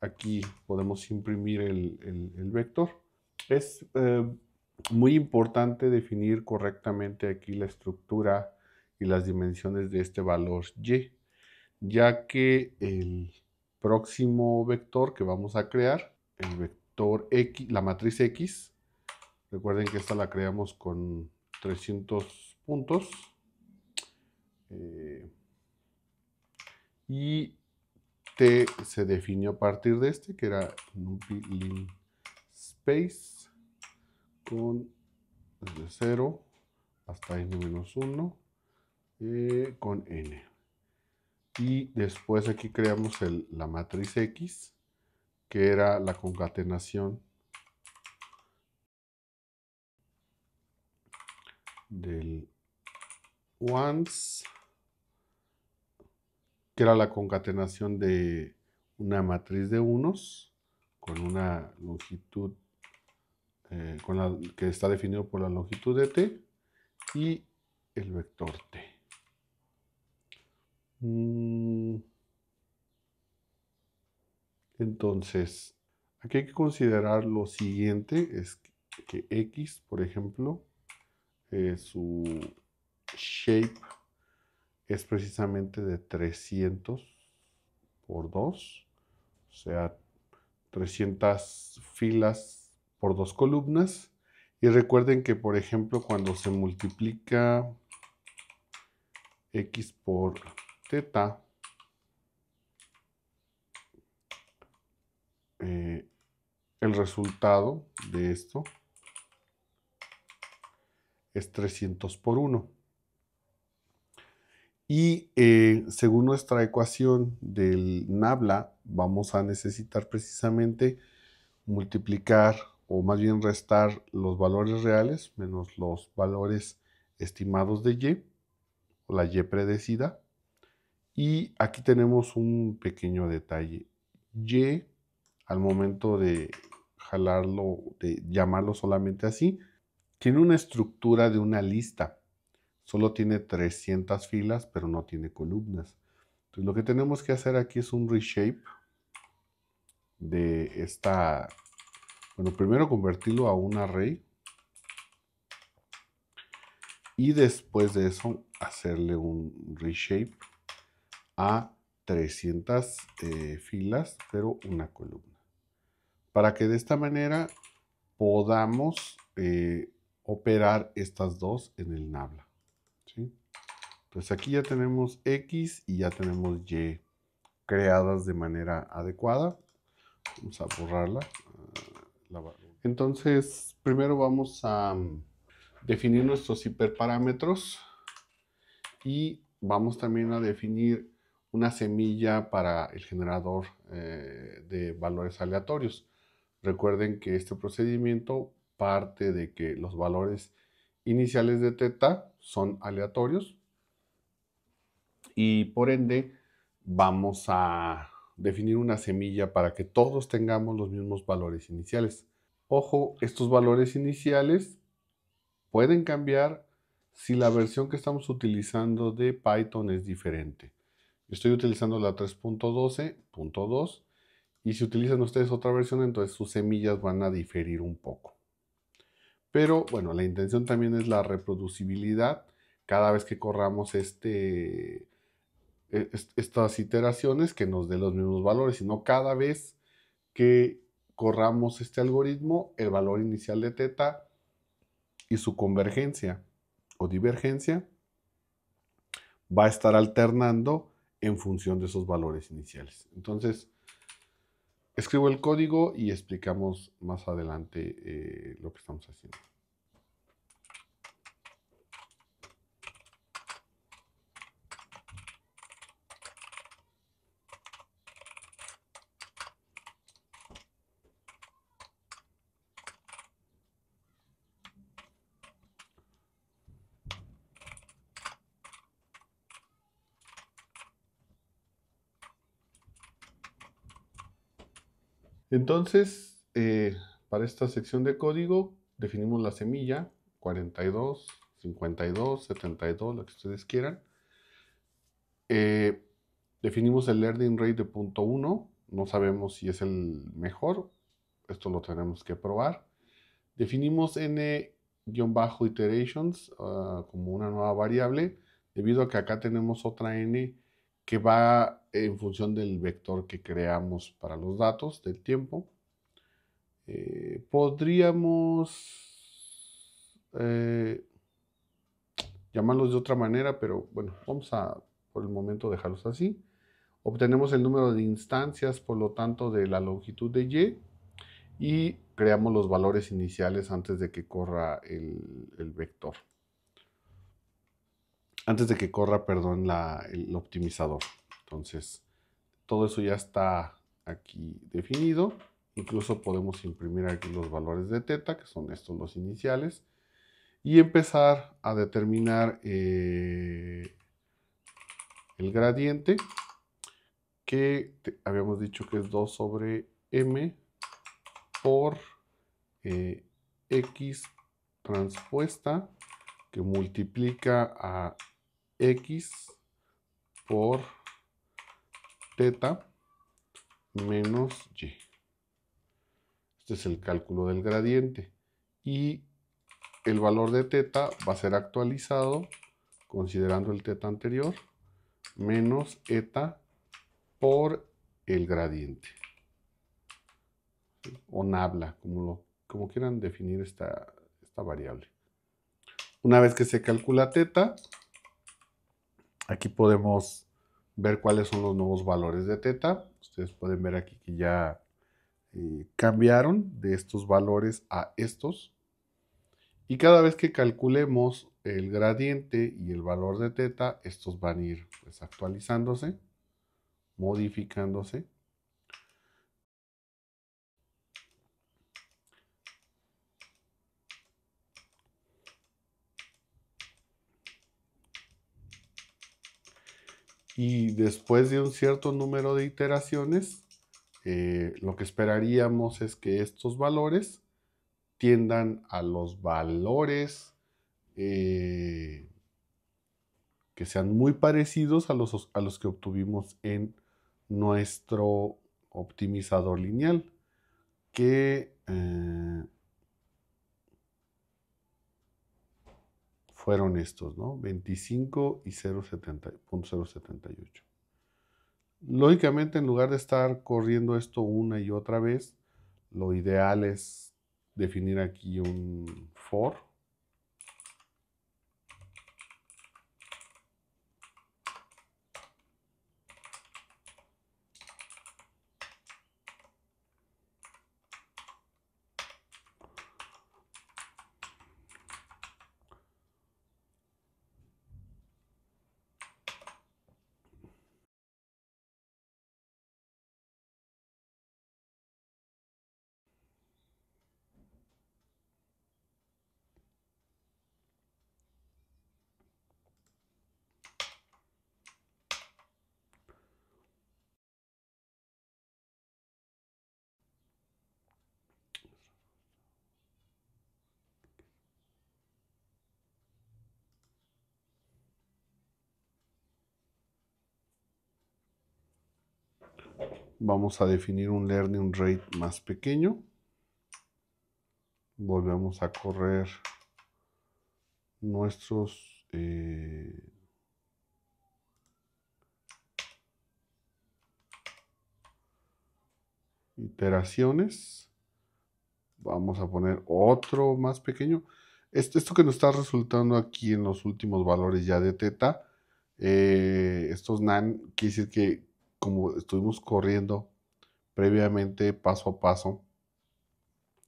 Aquí podemos imprimir el, vector. Es eh, muy importante definir correctamente aquí la estructura y las dimensiones de este valor y, ya que el próximo vector que vamos a crear, el vector x, la matriz x, recuerden que esta la creamos con 300 puntos, eh, y t se definió a partir de este, que era Space, con desde 0 hasta n 1 eh, con n. Y después aquí creamos la matriz X, que era la concatenación del once, que era la concatenación de una matriz de unos con una longitud eh, con la, que está definido por la longitud de t y el vector t. Mm. Entonces, aquí hay que considerar lo siguiente, es que x, por ejemplo, eh, su shape es precisamente de 300 por 2, o sea, 300 filas por dos columnas. Y recuerden que, por ejemplo, cuando se multiplica x por teta, eh, el resultado de esto es 300 por 1. Y eh, según nuestra ecuación del nabla, vamos a necesitar precisamente multiplicar o más bien restar los valores reales menos los valores estimados de y, o la y predecida. Y aquí tenemos un pequeño detalle. Y, al momento de jalarlo, de llamarlo solamente así, tiene una estructura de una lista. Solo tiene 300 filas, pero no tiene columnas. Entonces lo que tenemos que hacer aquí es un reshape de esta bueno, primero convertirlo a un array. Y después de eso hacerle un reshape a 300 eh, filas, pero una columna. Para que de esta manera podamos eh, operar estas dos en el nabla. Entonces aquí ya tenemos X y ya tenemos Y creadas de manera adecuada. Vamos a borrarla, entonces, primero vamos a mm, definir nuestros hiperparámetros y vamos también a definir una semilla para el generador eh, de valores aleatorios. Recuerden que este procedimiento parte de que los valores iniciales de teta son aleatorios y por ende vamos a definir una semilla para que todos tengamos los mismos valores iniciales. Ojo, estos valores iniciales pueden cambiar si la versión que estamos utilizando de Python es diferente. Estoy utilizando la 3.12.2 y si utilizan ustedes otra versión, entonces sus semillas van a diferir un poco. Pero bueno, la intención también es la reproducibilidad. Cada vez que corramos este, e, estas iteraciones que nos dé los mismos valores, sino cada vez que corramos este algoritmo, el valor inicial de teta y su convergencia o divergencia va a estar alternando en función de esos valores iniciales. Entonces, escribo el código y explicamos más adelante eh, lo que estamos haciendo. Entonces, eh, para esta sección de código, definimos la semilla 42, 52, 72, lo que ustedes quieran. Eh, definimos el learning rate de punto 1. No sabemos si es el mejor. Esto lo tenemos que probar. Definimos n-iterations ah, como una nueva variable, debido a que acá tenemos otra n que va en función del vector que creamos para los datos del tiempo. Eh, podríamos eh, llamarlos de otra manera, pero bueno, vamos a por el momento dejarlos así. Obtenemos el número de instancias, por lo tanto, de la longitud de Y y creamos los valores iniciales antes de que corra el vector antes de que corra, perdón, el optimizador. Entonces, todo eso ya está aquí definido. Incluso podemos imprimir aquí los valores de teta, que son estos los iniciales, y empezar a determinar eh, el gradiente, que habíamos dicho que es 2 sobre m por eh, x transpuesta, que multiplica a x por teta menos y. Este es el cálculo del gradiente. Y el valor de teta va a ser actualizado considerando el teta anterior menos eta por el gradiente. O nabla, como, como quieran definir esta, esta variable. Una vez que se calcula teta, Aquí podemos ver cuáles son los nuevos valores de teta. Ustedes pueden ver aquí que ya eh, cambiaron de estos valores a estos. Y cada vez que calculemos el gradiente y el valor de teta, estos van a ir pues, actualizándose, modificándose. y después de un cierto número de iteraciones, eh, lo que esperaríamos es que estos valores tiendan a los valores eh, que sean muy parecidos a los, a los que obtuvimos en nuestro optimizador lineal, que eh, fueron estos, ¿no? 25 y 0.078. Lógicamente, en lugar de estar corriendo esto una y otra vez, lo ideal es definir aquí un for Vamos a definir un learning rate más pequeño. Volvemos a correr nuestros eh, iteraciones. Vamos a poner otro más pequeño. Esto, que nos está resultando aquí en los últimos valores ya de teta, eh, estos NAN, quiere decir que como estuvimos corriendo previamente paso a paso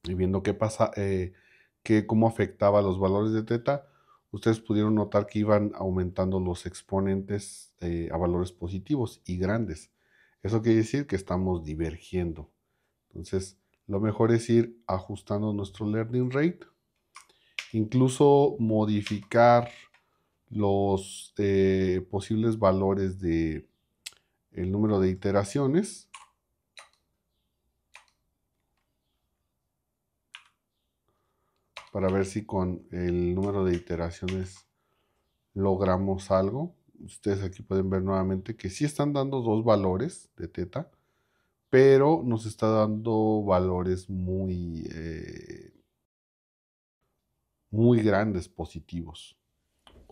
y viendo qué pasa, eh, cómo afectaba los valores de teta, ustedes pudieron notar que iban aumentando los exponentes eh, a valores positivos y grandes. Eso quiere decir que estamos divergiendo. Entonces, lo mejor es ir ajustando nuestro learning rate, incluso modificar los eh, posibles valores de, el número de iteraciones. Para ver si con el número de iteraciones logramos algo. Ustedes aquí pueden ver nuevamente que sí están dando dos valores de teta, pero nos está dando valores muy, eh, muy grandes positivos.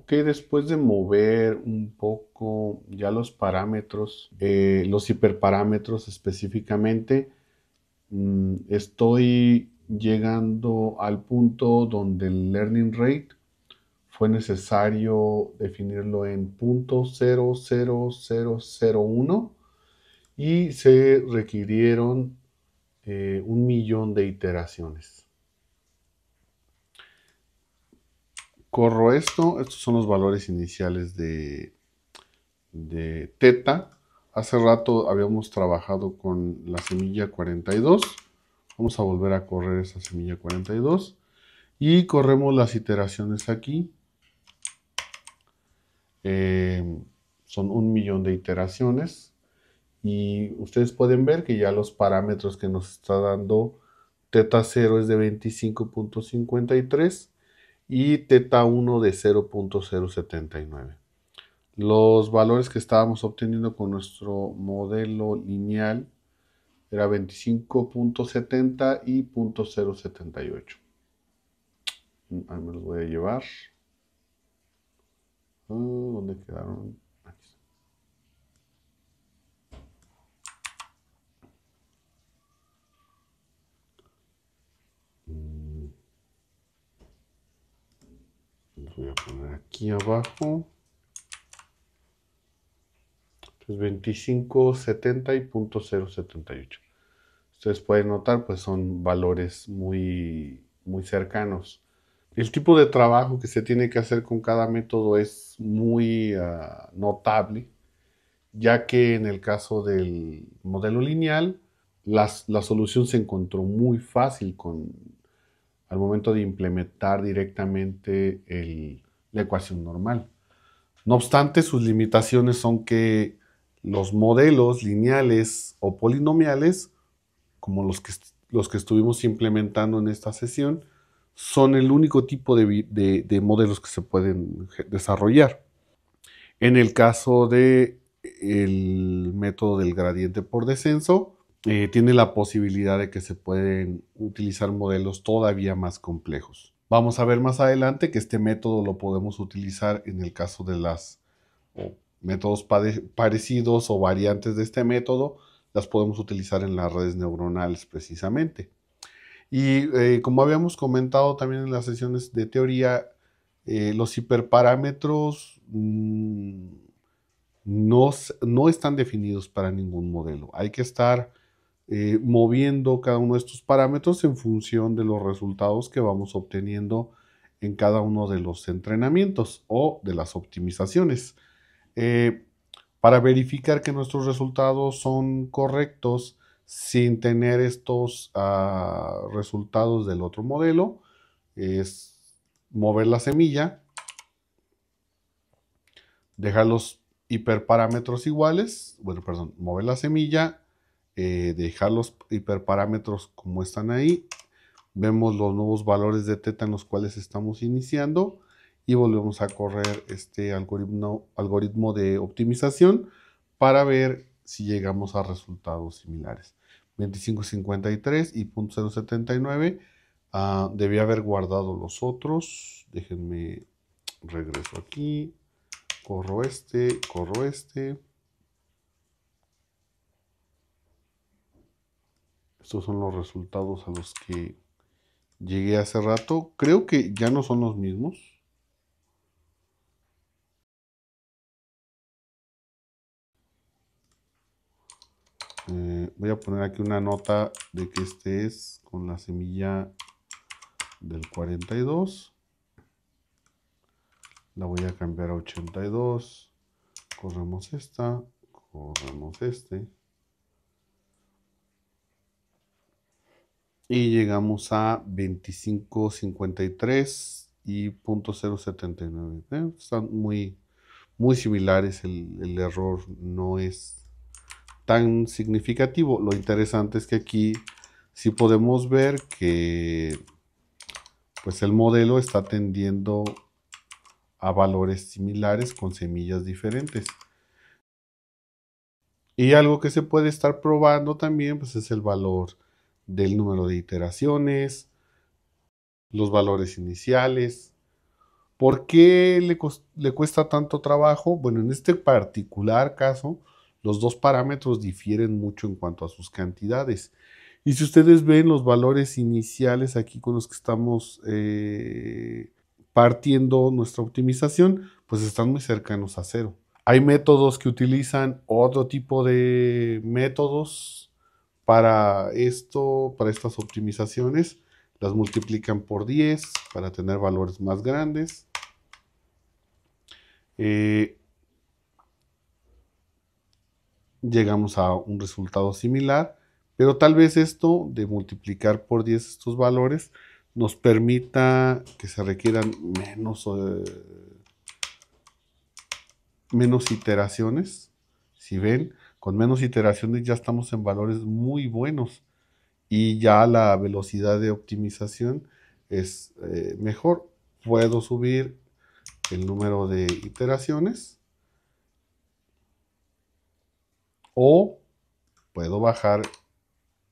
Ok, después de mover un poco ya los parámetros, eh, los hiperparámetros específicamente, mm, estoy llegando al punto donde el learning rate fue necesario definirlo en .00001 y se requirieron eh, un millón de iteraciones. corro esto, estos son los valores iniciales de, de teta. Hace rato habíamos trabajado con la semilla 42. Vamos a volver a correr esa semilla 42. Y corremos las iteraciones aquí. Eh, son un millón de iteraciones. Y ustedes pueden ver que ya los parámetros que nos está dando teta 0 es de 25.53 y teta 1 de 0.079. Los valores que estábamos obteniendo con nuestro modelo lineal era 25.70 y 0.078. Ahí me los voy a llevar. Ah, ¿Dónde quedaron? voy a poner aquí abajo. 25 2570 y .078. Ustedes pueden notar, pues son valores muy, muy cercanos. El tipo de trabajo que se tiene que hacer con cada método es muy ah, notable, ya que en el caso del modelo lineal, la solución se encontró muy fácil con al momento de implementar directamente la ecuación normal. No obstante, sus limitaciones son que los modelos lineales o polinomiales, como los que, los que estuvimos implementando en esta sesión, son el único tipo de, modelos que se pueden desarrollar. En el caso del el método del gradiente por descenso, eh, tiene la posibilidad de que se pueden utilizar modelos todavía más complejos. Vamos a ver más adelante que este método lo podemos utilizar en el caso de las métodos parecidos o variantes de este método, las podemos utilizar en las redes neuronales precisamente. Y eh, como habíamos comentado también en las sesiones de teoría, eh, los hiperparámetros mm, no, no, están definidos para ningún modelo. Hay que estar eh, moviendo cada uno de estos parámetros en función de los resultados que vamos obteniendo en cada uno de los entrenamientos o de las optimizaciones. Eh, para verificar que nuestros resultados son correctos sin tener estos ah, resultados del otro modelo, es mover la semilla, dejar los hiperparámetros iguales, bueno, perdón, mover la semilla eh, dejar los hiperparámetros como están ahí. Vemos los nuevos valores de teta en los cuales estamos iniciando y volvemos a correr este algoritmo, algoritmo de optimización para ver si llegamos a resultados similares. 25.53 y .079 ah, debía haber guardado los otros. Déjenme regreso aquí. Corro este, corro este. Estos son los resultados a los que llegué hace rato. Creo que ya no son los mismos. Eh, voy a poner aquí una nota de que este es con la semilla del 42. La voy a cambiar a 82. Corremos esta. Corremos este. Y llegamos a 2553 y punto 079. Eh, están muy, muy similares, el, error no es tan significativo. Lo interesante es que aquí sí podemos ver que pues el modelo está tendiendo a valores similares con semillas diferentes. Y algo que se puede estar probando también pues es el valor del número de iteraciones, los valores iniciales. ¿Por qué le, cuesta tanto trabajo? Bueno, en este particular caso, los dos parámetros difieren mucho en cuanto a sus cantidades. Y si ustedes ven los valores iniciales aquí con los que estamos eh, partiendo nuestra optimización, pues están muy cercanos a cero. Hay métodos que utilizan otro tipo de métodos para esto, para estas optimizaciones, las multiplican por 10 para tener valores más grandes. Eh, llegamos a un resultado similar, pero tal vez esto de multiplicar por 10 estos valores nos permita que se requieran menos, eh, menos iteraciones. Si ven, con menos iteraciones ya estamos en valores muy buenos y ya la velocidad de optimización es eh, mejor. Puedo subir el número de iteraciones o puedo bajar,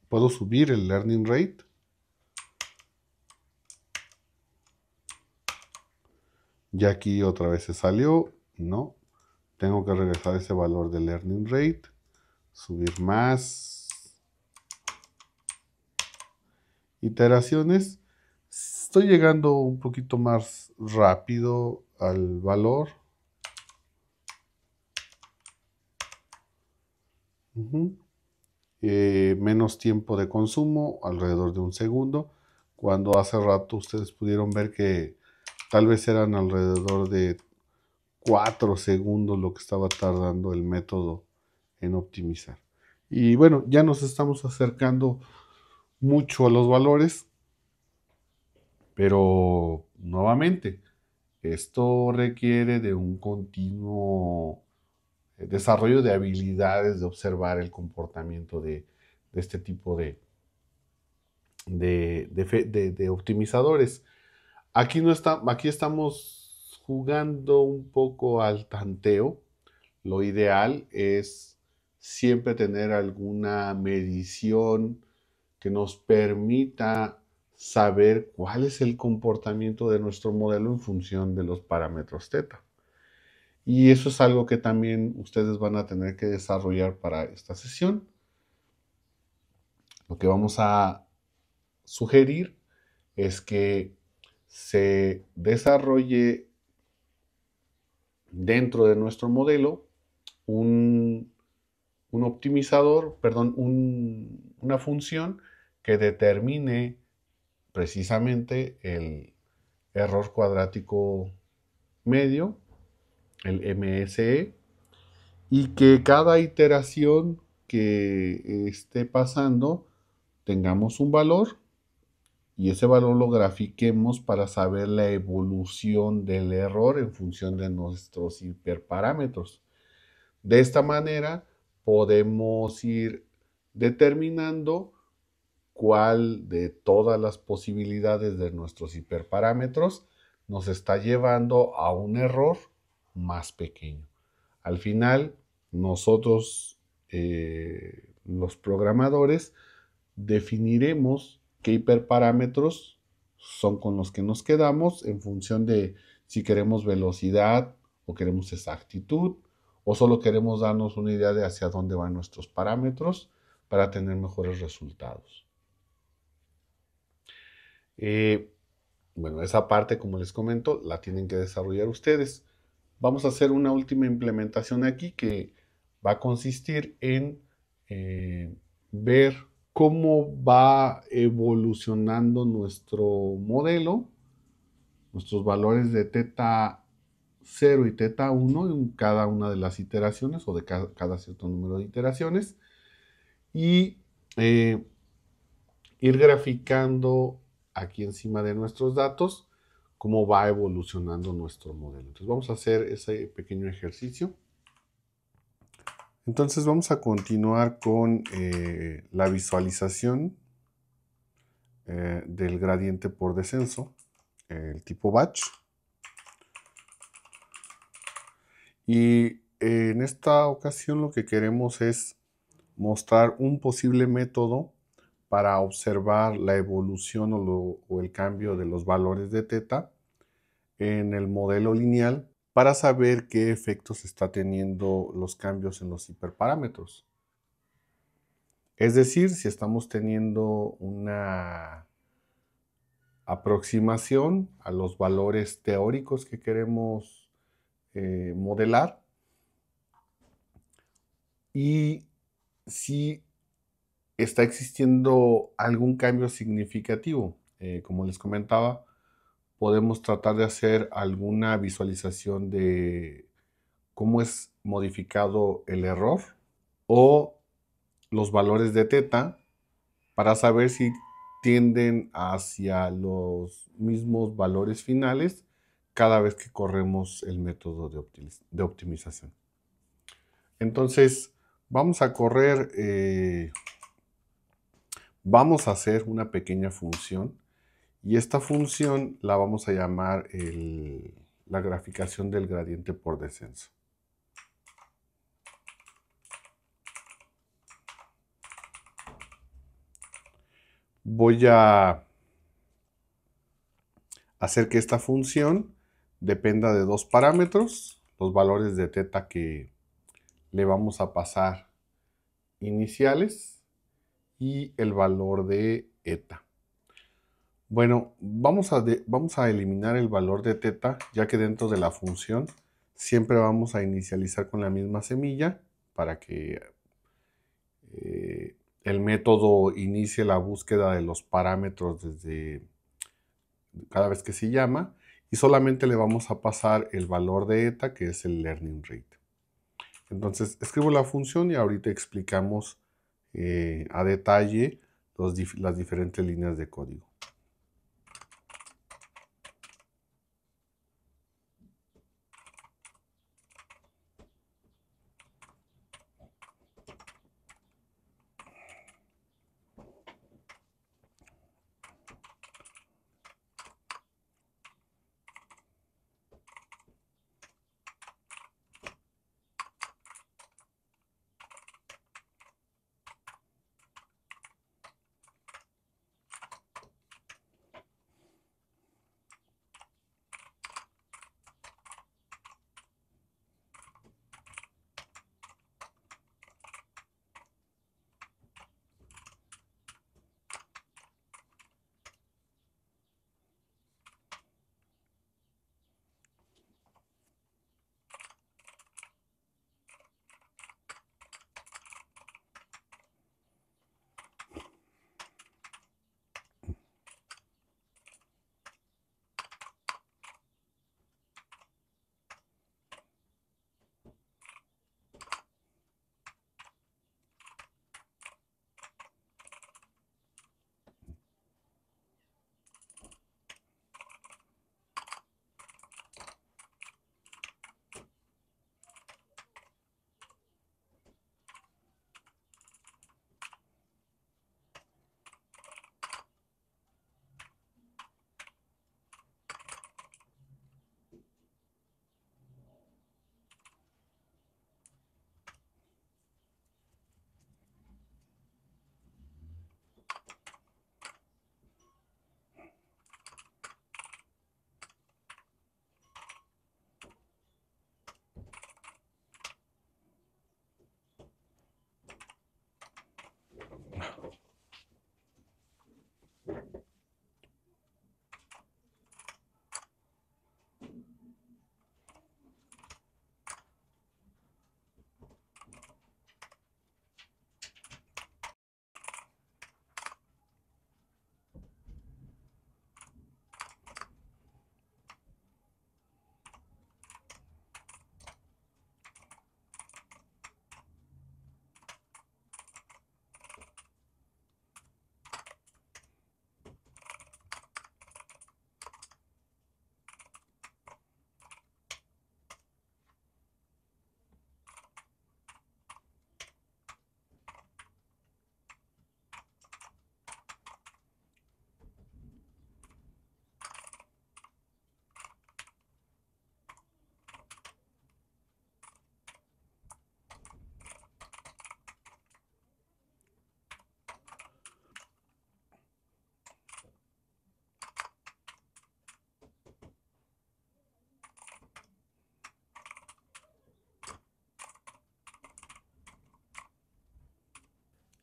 puedo subir el learning rate Y aquí otra vez se salió, ¿no? Tengo que regresar ese valor de learning rate subir más. Iteraciones. Estoy llegando un poquito más rápido al valor. Eh, menos tiempo de consumo, alrededor de un segundo. Cuando hace rato ustedes pudieron ver que tal vez eran alrededor de 4 segundos lo que estaba tardando el método en optimizar. Y bueno, ya nos estamos acercando mucho a los valores, pero nuevamente, esto requiere de un continuo eh, desarrollo de habilidades de observar el comportamiento de, este tipo de, de, de, optimizadores. Aquí, no está, aquí estamos jugando un poco al tanteo. Lo ideal es siempre tener alguna medición que nos permita saber cuál es el comportamiento de nuestro modelo en función de los parámetros teta. Y eso es algo que también ustedes van a tener que desarrollar para esta sesión. Lo que vamos a sugerir es que se desarrolle dentro de nuestro modelo un un optimizador, perdón, una función que determine precisamente el error cuadrático medio, el MSE, y que cada iteración que esté pasando tengamos un valor y ese valor lo grafiquemos para saber la evolución del error en función de nuestros hiperparámetros. De esta manera, podemos ir determinando cuál de todas las posibilidades de nuestros hiperparámetros nos está llevando a un error más pequeño. Al final, nosotros, eh, los programadores, definiremos qué hiperparámetros son con los que nos quedamos en función de si queremos velocidad o queremos exactitud o solo queremos darnos una idea de hacia dónde van nuestros parámetros para tener mejores resultados. Eh, bueno, esa parte, como les comento, la tienen que desarrollar ustedes. Vamos a hacer una última implementación aquí que va a consistir en eh, ver cómo va evolucionando nuestro modelo, nuestros valores de teta 0 y teta 1 en cada una de las iteraciones o de cada, cierto número de iteraciones y eh, ir graficando aquí encima de nuestros datos cómo va evolucionando nuestro modelo. Entonces vamos a hacer ese pequeño ejercicio. Entonces vamos a continuar con eh, la visualización eh, del gradiente por descenso, el tipo batch. Y eh, en esta ocasión lo que queremos es mostrar un posible método para observar la evolución o, el cambio de los valores de teta en el modelo lineal para saber qué efectos está teniendo los cambios en los hiperparámetros. Es decir, si estamos teniendo una aproximación a los valores teóricos que queremos eh, modelar. Y si está existiendo algún cambio significativo, eh, como les comentaba, podemos tratar de hacer alguna visualización de cómo es modificado el error o los valores de teta para saber si tienden hacia los mismos valores finales cada vez que corremos el método de, optimización. Entonces, vamos a correr, eh, vamos a hacer una pequeña función y esta función la vamos a llamar la graficación del gradiente por descenso. Voy a hacer que esta función dependa de dos parámetros, los valores de teta que le vamos a pasar iniciales y el valor de eta. Bueno, vamos a, vamos a eliminar el valor de teta, ya que dentro de la función siempre vamos a inicializar con la misma semilla para que eh, el método inicie la búsqueda de los parámetros desde cada vez que se llama y solamente le vamos a pasar el valor de eta, que es el learning rate. Entonces, escribo la función y ahorita explicamos eh, a detalle las diferentes líneas de código.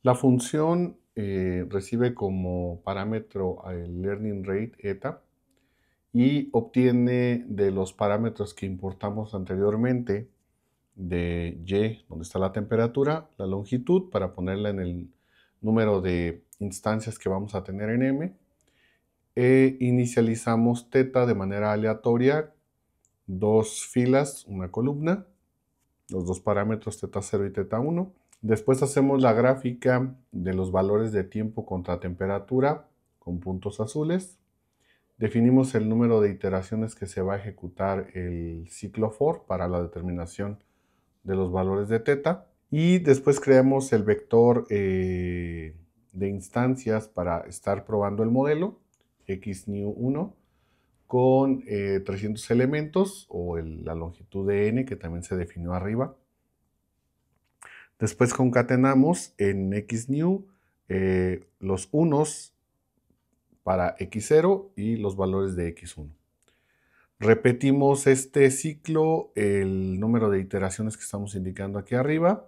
La función eh, recibe como parámetro el learning rate eta y obtiene de los parámetros que importamos anteriormente de y, donde está la temperatura, la longitud para ponerla en el número de instancias que vamos a tener en m e inicializamos teta de manera aleatoria, dos filas, una columna, los dos parámetros teta 0 y teta 1 Después hacemos la gráfica de los valores de tiempo contra temperatura con puntos azules. Definimos el número de iteraciones que se va a ejecutar el ciclo for para la determinación de los valores de teta. Y después creamos el vector eh, de instancias para estar probando el modelo, x new 1 con 300 eh, elementos o la longitud de n que también se definió arriba. Después concatenamos en xnew eh, los unos para x0 y los valores de x1. Repetimos este ciclo, el número de iteraciones que estamos indicando aquí arriba,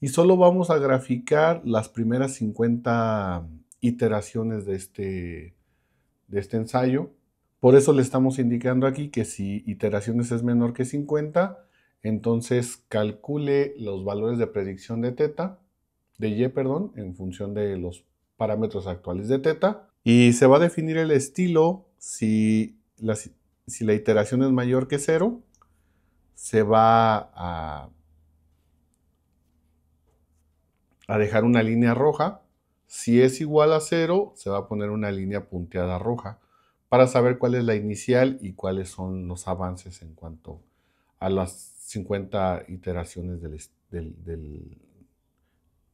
y solo vamos a graficar las primeras 50 iteraciones de este, de este ensayo. Por eso le estamos indicando aquí que si iteraciones es menor que 50, entonces calcule los valores de predicción de teta, de y, perdón, en función de los parámetros actuales de teta. Y se va a definir el estilo si la, si la iteración es mayor que cero, se va a, a dejar una línea roja. Si es igual a cero, se va a poner una línea punteada roja para saber cuál es la inicial y cuáles son los avances en cuanto a las 50 iteraciones del,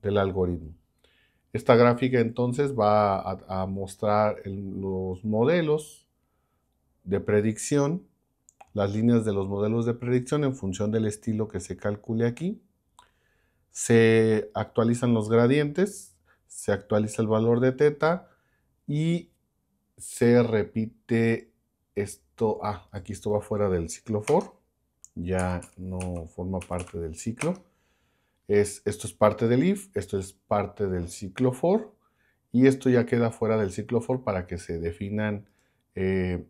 del, algoritmo. Esta gráfica entonces va a, mostrar los modelos de predicción, las líneas de los modelos de predicción en función del estilo que se calcule aquí. Se actualizan los gradientes, se actualiza el valor de teta y se repite esto. Ah, aquí esto va fuera del ciclo for ya no forma parte del ciclo. Es, esto es parte del if, esto es parte del ciclo for y esto ya queda fuera del ciclo for para que se definan eh,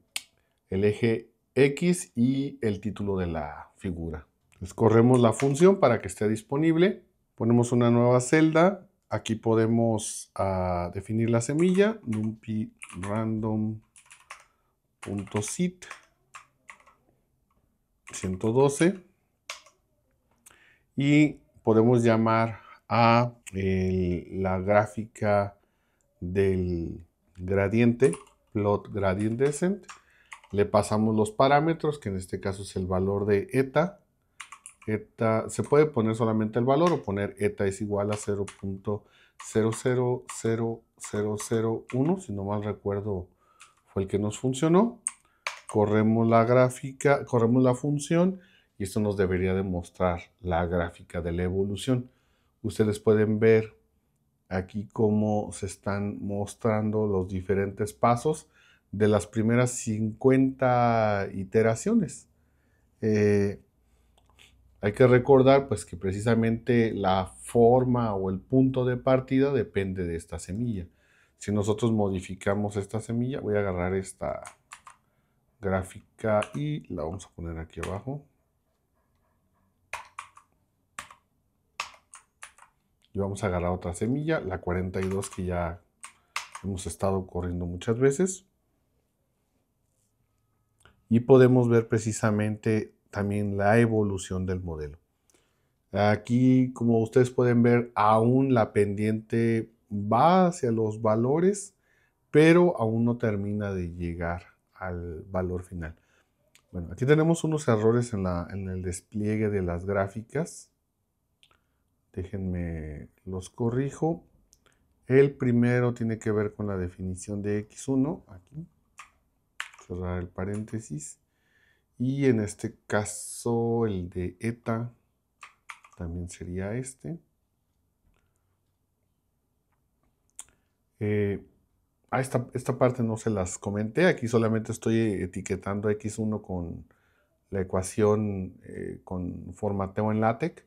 el eje X y el título de la figura. corremos la función para que esté disponible. Ponemos una nueva celda. Aquí podemos ah, definir la semilla. numpy 112 y podemos llamar a la gráfica del gradiente, plot gradient descent, le pasamos los parámetros, que en este caso es el valor de eta, eta se puede poner solamente el valor o poner eta es igual a 0.000001, si no mal recuerdo fue el que nos funcionó, corremos la gráfica, corremos la función y esto nos debería demostrar la gráfica de la evolución. Ustedes pueden ver aquí cómo se están mostrando los diferentes pasos de las primeras 50 iteraciones. Eh, hay que recordar pues que precisamente la forma o el punto de partida depende de esta semilla. Si nosotros modificamos esta semilla, voy a agarrar esta, gráfica y la vamos a poner aquí abajo. Y vamos a agarrar otra semilla, la 42 que ya hemos estado corriendo muchas veces. Y podemos ver precisamente también la evolución del modelo. Aquí, como ustedes pueden ver, aún la pendiente va hacia los valores, pero aún no termina de llegar al valor final. Bueno, aquí tenemos unos errores en, la, en el despliegue de las gráficas. Déjenme los corrijo. El primero tiene que ver con la definición de x1. Aquí. Cerrar el paréntesis. Y en este caso el de eta también sería este. Eh, Ah, esta, parte no se las comenté, aquí solamente estoy etiquetando X1 con la ecuación eh, con formateo en LaTeX.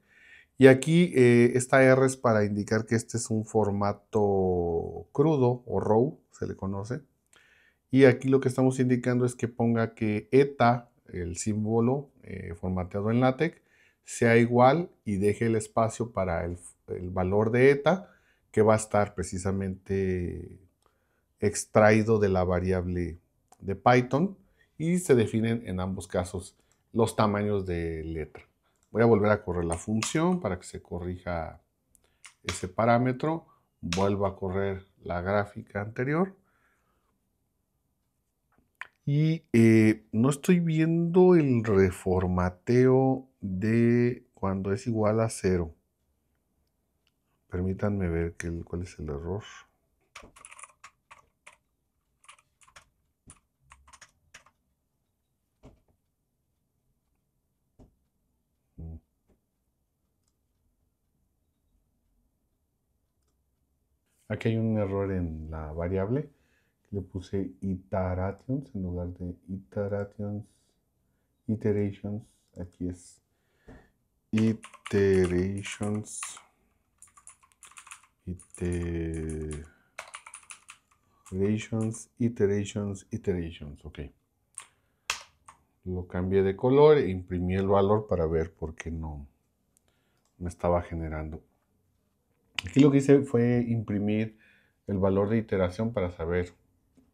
Y aquí eh, esta R es para indicar que este es un formato crudo o row, se le conoce. Y aquí lo que estamos indicando es que ponga que eta, el símbolo eh, formateado en LaTeX, sea igual y deje el espacio para el valor de eta, que va a estar precisamente extraído de la variable de Python y se definen en ambos casos los tamaños de letra. Voy a volver a correr la función para que se corrija ese parámetro. Vuelvo a correr la gráfica anterior. Y eh, no estoy viendo el reformateo de cuando es igual a cero. Permítanme ver que, cuál es el error. Aquí hay un error en la variable. Le puse iterations en lugar de iterations. Iterations. Aquí es iterations. Iterations, iterations, iterations. Ok. Lo cambié de color e imprimí el valor para ver por qué no me estaba generando Aquí lo que hice fue imprimir el valor de iteración para saber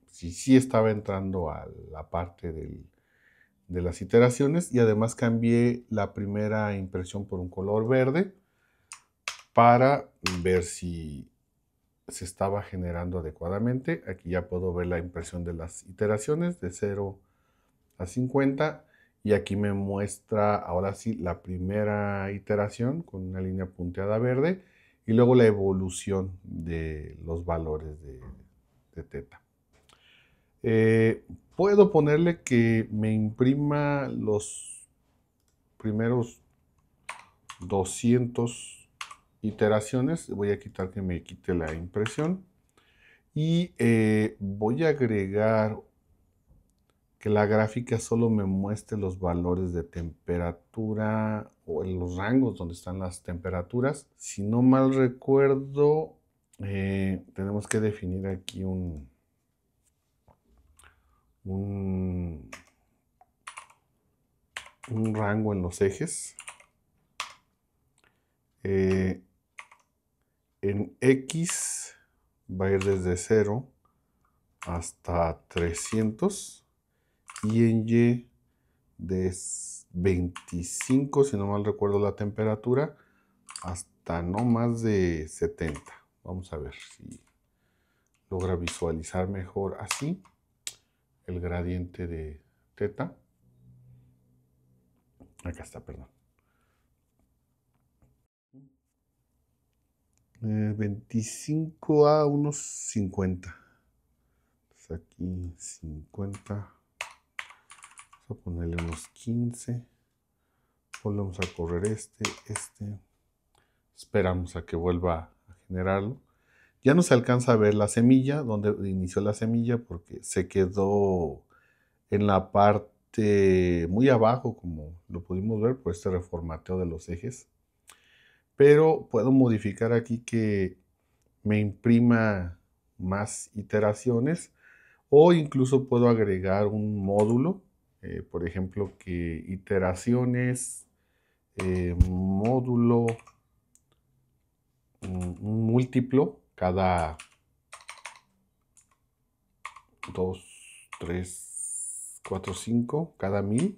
si sí estaba entrando a la parte de las iteraciones y además cambié la primera impresión por un color verde para ver si se estaba generando adecuadamente. Aquí ya puedo ver la impresión de las iteraciones de 0 a 50 y aquí me muestra ahora sí la primera iteración con una línea punteada verde y luego la evolución de los valores de, teta. Eh, puedo ponerle que me imprima los primeros 200 iteraciones. Voy a quitar que me quite la impresión. Y eh, voy a agregar que la gráfica solo me muestre los valores de temperatura o los rangos donde están las temperaturas. Si no mal recuerdo, eh, tenemos que definir aquí un, un, rango en los ejes. Eh, en X va a ir desde 0 hasta 300 y en Y de 25, si no mal recuerdo la temperatura, hasta no más de 70. Vamos a ver si logra visualizar mejor así el gradiente de teta. Acá está, perdón. 25 eh, a unos 50. aquí 50 a ponerle unos 15 volvemos a correr este este esperamos a que vuelva a generarlo ya no se alcanza a ver la semilla donde inició la semilla porque se quedó en la parte muy abajo como lo pudimos ver por este reformateo de los ejes pero puedo modificar aquí que me imprima más iteraciones o incluso puedo agregar un módulo eh, por ejemplo, que iteraciones, eh, módulo, múltiplo cada 2, 3, 4, 5, cada 1000.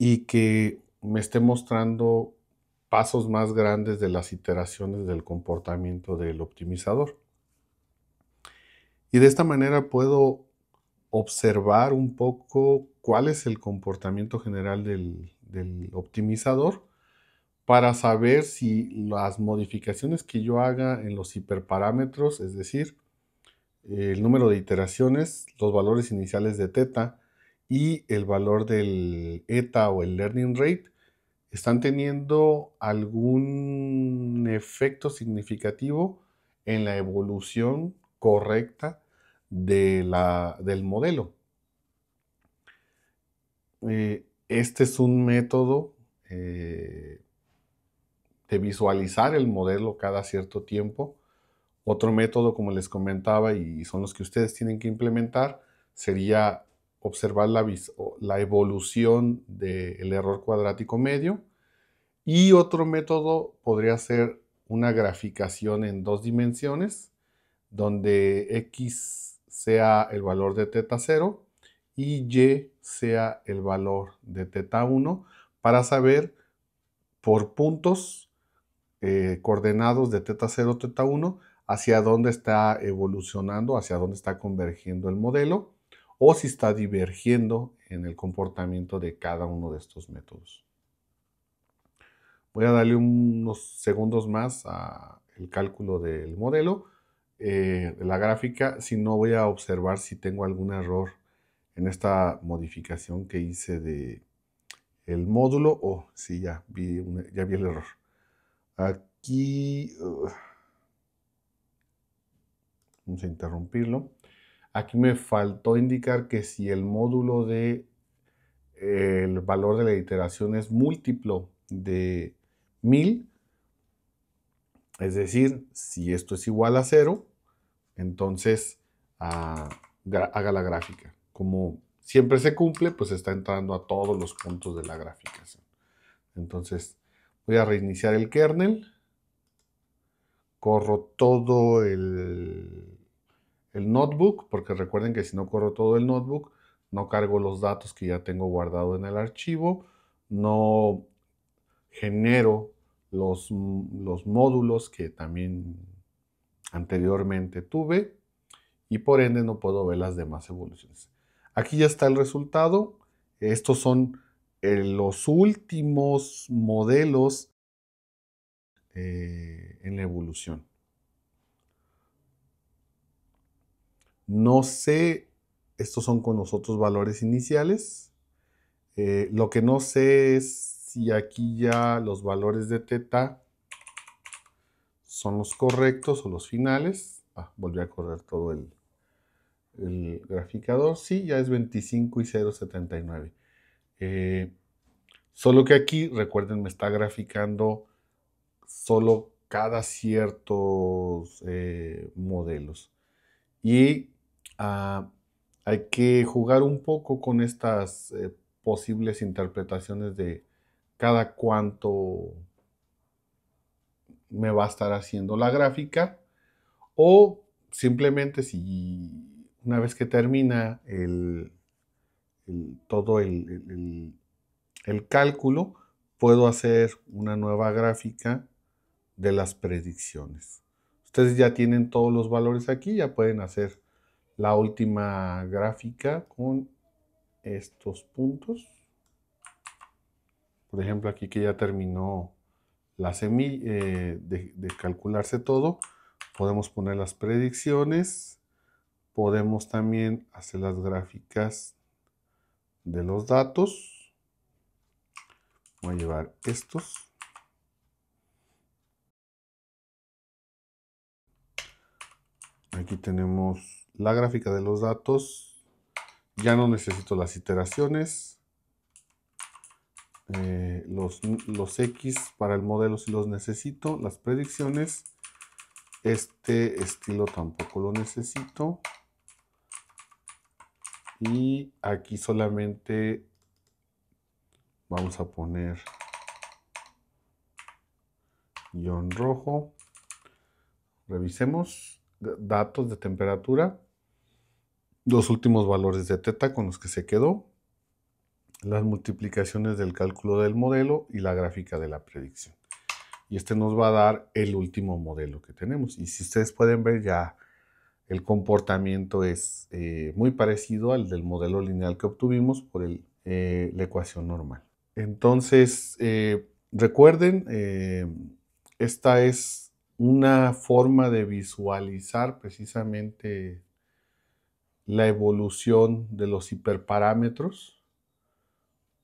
Y que me esté mostrando pasos más grandes de las iteraciones del comportamiento del optimizador. Y de esta manera puedo observar un poco cuál es el comportamiento general del, optimizador para saber si las modificaciones que yo haga en los hiperparámetros, es decir, el número de iteraciones, los valores iniciales de teta y el valor del eta o el learning rate, están teniendo algún efecto significativo en la evolución correcta de del modelo. Eh, este es un método eh, de visualizar el modelo cada cierto tiempo. Otro método, como les comentaba, y son los que ustedes tienen que implementar, sería observar la, la evolución del error cuadrático medio. Y otro método podría ser una graficación en dos dimensiones donde X sea el valor de teta 0 y Y sea el valor de teta 1 para saber por puntos eh, coordenados de teta 0, teta 1 hacia dónde está evolucionando, hacia dónde está convergiendo el modelo o si está divergiendo en el comportamiento de cada uno de estos métodos. Voy a darle unos segundos más al cálculo del modelo eh, la gráfica, si no voy a observar si tengo algún error en esta modificación que hice de el módulo. o oh, si ya vi, ya el error. Aquí... vamos a interrumpirlo. Aquí me faltó indicar que si el módulo de eh, el valor de la iteración es múltiplo de 1000, es decir, si esto es igual a 0, entonces, ah, haga la gráfica. Como siempre se cumple, pues está entrando a todos los puntos de la gráfica. Entonces, voy a reiniciar el kernel. Corro todo el, notebook, porque recuerden que si no corro todo el notebook, no cargo los datos que ya tengo guardado en el archivo, no genero los módulos que también anteriormente tuve y por ende no puedo ver las demás evoluciones. Aquí ya está el resultado. Estos son eh, los últimos modelos eh, en la evolución. No sé, estos son con los otros valores iniciales. Eh, lo que no sé es si aquí ya los valores de teta son los correctos o los finales. Ah, volví a correr todo el, el graficador. Sí, ya es 25 y 0,79. Eh, solo que aquí, recuerden, me está graficando solo cada ciertos eh, modelos. Y ah, hay que jugar un poco con estas eh, posibles interpretaciones de cada cuánto me va a estar haciendo la gráfica o simplemente si una vez que termina el, todo el, el cálculo, puedo hacer una nueva gráfica de las predicciones. Ustedes ya tienen todos los valores aquí, ya pueden hacer la última gráfica con estos puntos. Por ejemplo, aquí que ya terminó la semilla, eh, de, de calcularse todo, podemos poner las predicciones, podemos también hacer las gráficas de los datos. Voy a llevar estos. Aquí tenemos la gráfica de los datos. Ya no necesito las iteraciones. Eh, los, los, X para el modelo si los necesito, las predicciones, este estilo tampoco lo necesito. Y aquí solamente vamos a poner guión rojo. Revisemos datos de temperatura. Los últimos valores de teta con los que se quedó las multiplicaciones del cálculo del modelo y la gráfica de la predicción. Y este nos va a dar el último modelo que tenemos. Y si ustedes pueden ver ya el comportamiento es eh, muy parecido al del modelo lineal que obtuvimos por eh, la ecuación normal. Entonces, eh, recuerden, esta es una forma de visualizar precisamente la evolución de los hiperparámetros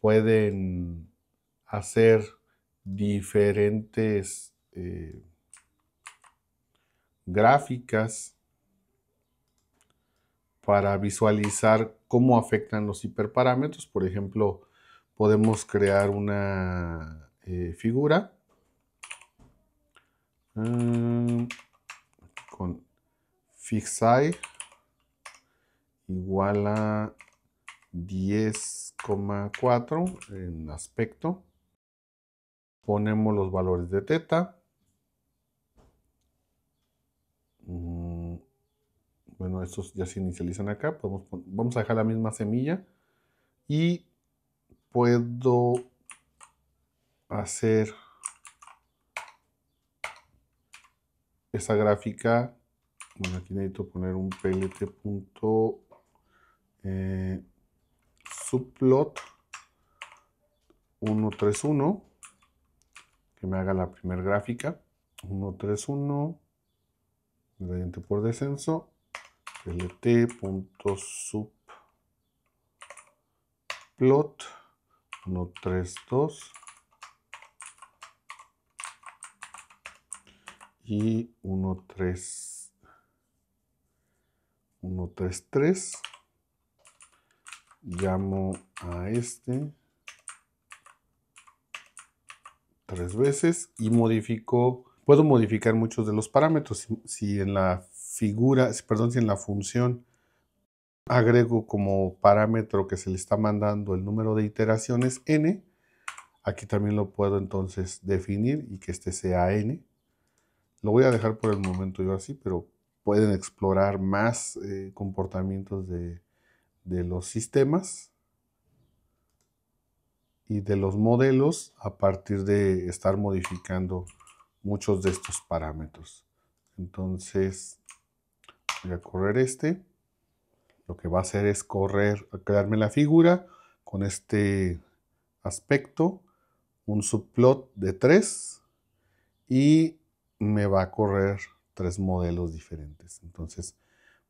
pueden hacer diferentes eh, gráficas para visualizar cómo afectan los hiperparámetros. Por ejemplo, podemos crear una eh, figura mm, con fixeye igual a 10,4 en aspecto. Ponemos los valores de teta. Mm, bueno, estos ya se inicializan acá. vamos a dejar la misma semilla. Y puedo hacer esa gráfica. Bueno, aquí necesito poner un plt subplot 131 que me haga la primera gráfica 131 gradiente por descenso lt.subplot 132 y 133 tres llamo a este tres veces y modifico, puedo modificar muchos de los parámetros. Si, en la figura, perdón, si en la función agrego como parámetro que se le está mandando el número de iteraciones n, aquí también lo puedo entonces definir y que este sea n. Lo voy a dejar por el momento yo así, pero pueden explorar más eh, comportamientos de, de los sistemas y de los modelos a partir de estar modificando muchos de estos parámetros. Entonces voy a correr este. Lo que va a hacer es correr, crearme la figura con este aspecto, un subplot de 3 y me va a correr tres modelos diferentes. Entonces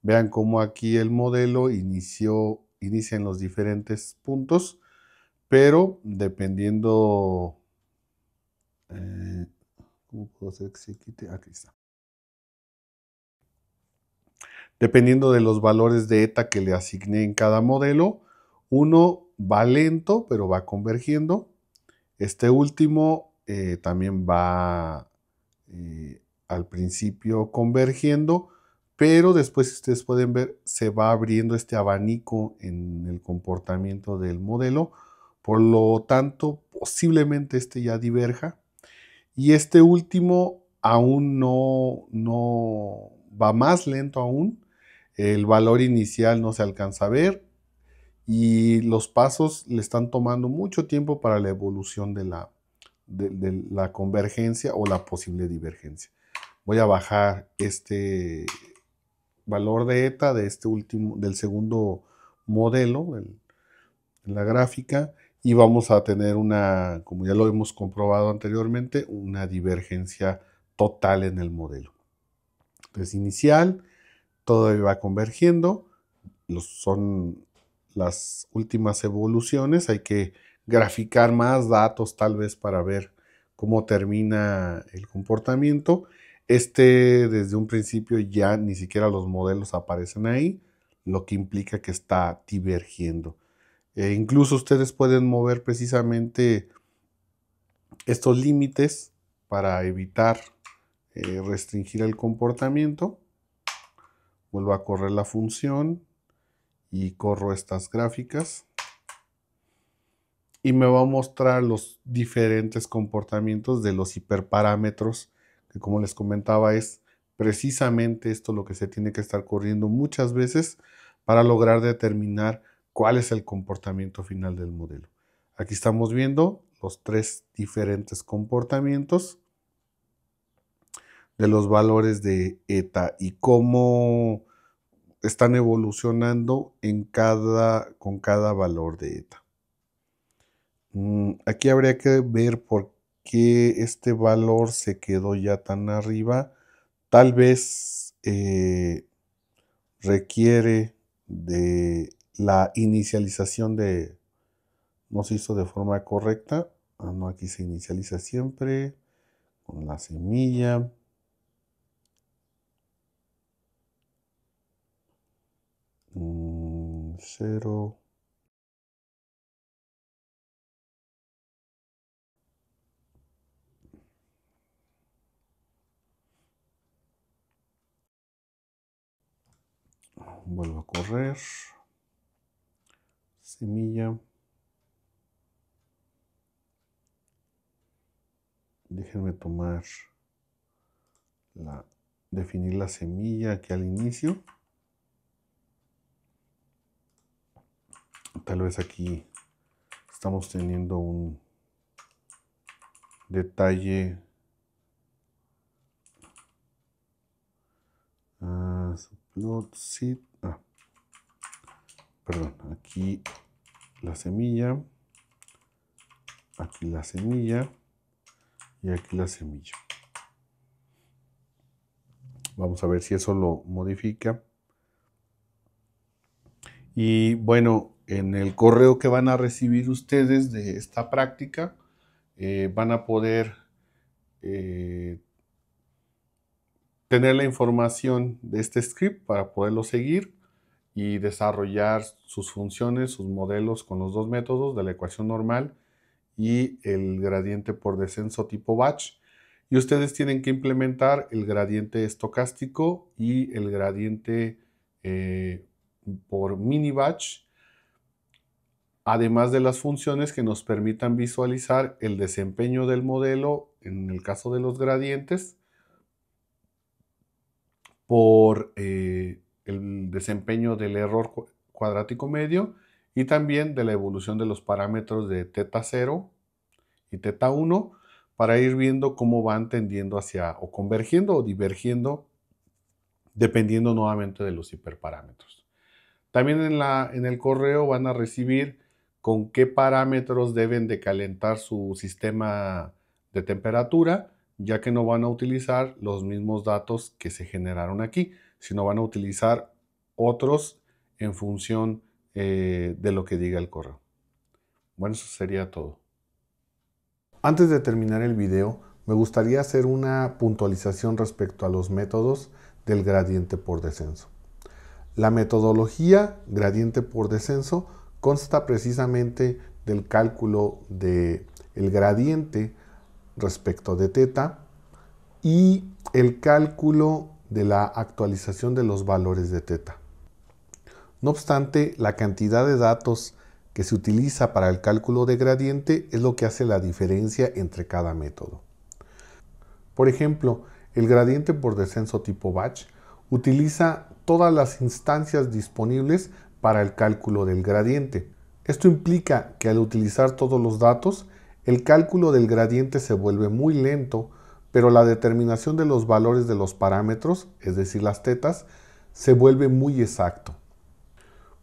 Vean cómo aquí el modelo inició, inicia en los diferentes puntos, pero dependiendo... Eh, aquí está. Dependiendo de los valores de ETA que le asigné en cada modelo, uno va lento, pero va convergiendo. Este último eh, también va eh, al principio convergiendo, pero después, ustedes pueden ver, se va abriendo este abanico en el comportamiento del modelo. Por lo tanto, posiblemente este ya diverja. Y este último aún no, no va más lento aún. El valor inicial no se alcanza a ver y los pasos le están tomando mucho tiempo para la evolución de la, de la convergencia o la posible divergencia. Voy a bajar este valor de eta de este último, del segundo modelo, en la gráfica, y vamos a tener una, como ya lo hemos comprobado anteriormente, una divergencia total en el modelo. Entonces, inicial, todo va convergiendo, son las últimas evoluciones, hay que graficar más datos tal vez para ver cómo termina el comportamiento este, desde un principio, ya ni siquiera los modelos aparecen ahí, lo que implica que está divergiendo. E incluso ustedes pueden mover precisamente estos límites para evitar eh, restringir el comportamiento. Vuelvo a correr la función y corro estas gráficas. Y me va a mostrar los diferentes comportamientos de los hiperparámetros como les comentaba es precisamente esto lo que se tiene que estar corriendo muchas veces para lograr determinar cuál es el comportamiento final del modelo. Aquí estamos viendo los tres diferentes comportamientos de los valores de eta y cómo están evolucionando en cada, con cada valor de eta. Mm, aquí habría que ver por que este valor se quedó ya tan arriba, tal vez eh, requiere de la inicialización de, no se hizo de forma correcta, ah, aquí se inicializa siempre con la semilla. Mm, vuelvo a correr, semilla, déjenme tomar la, definir la semilla aquí al inicio, tal vez aquí estamos teniendo un detalle ah, Ah. perdón, aquí la semilla, aquí la semilla y aquí la semilla. Vamos a ver si eso lo modifica. Y bueno, en el correo que van a recibir ustedes de esta práctica, eh, van a poder eh, tener la información de este script para poderlo seguir y desarrollar sus funciones, sus modelos con los dos métodos de la ecuación normal y el gradiente por descenso tipo batch. Y ustedes tienen que implementar el gradiente estocástico y el gradiente eh, por mini batch, además de las funciones que nos permitan visualizar el desempeño del modelo en el caso de los gradientes por eh, el desempeño del error cuadrático medio y también de la evolución de los parámetros de teta 0 y teta 1 para ir viendo cómo van tendiendo hacia o convergiendo o divergiendo dependiendo nuevamente de los hiperparámetros. También en, la, en el correo van a recibir con qué parámetros deben de calentar su sistema de temperatura ya que no van a utilizar los mismos datos que se generaron aquí, sino van a utilizar otros en función eh, de lo que diga el correo. Bueno, eso sería todo. Antes de terminar el video, me gustaría hacer una puntualización respecto a los métodos del gradiente por descenso. La metodología gradiente por descenso consta precisamente del cálculo del el gradiente respecto de teta y el cálculo de la actualización de los valores de teta. No obstante, la cantidad de datos que se utiliza para el cálculo de gradiente es lo que hace la diferencia entre cada método. Por ejemplo, el gradiente por descenso tipo batch utiliza todas las instancias disponibles para el cálculo del gradiente. Esto implica que al utilizar todos los datos, el cálculo del gradiente se vuelve muy lento, pero la determinación de los valores de los parámetros, es decir, las tetas, se vuelve muy exacto.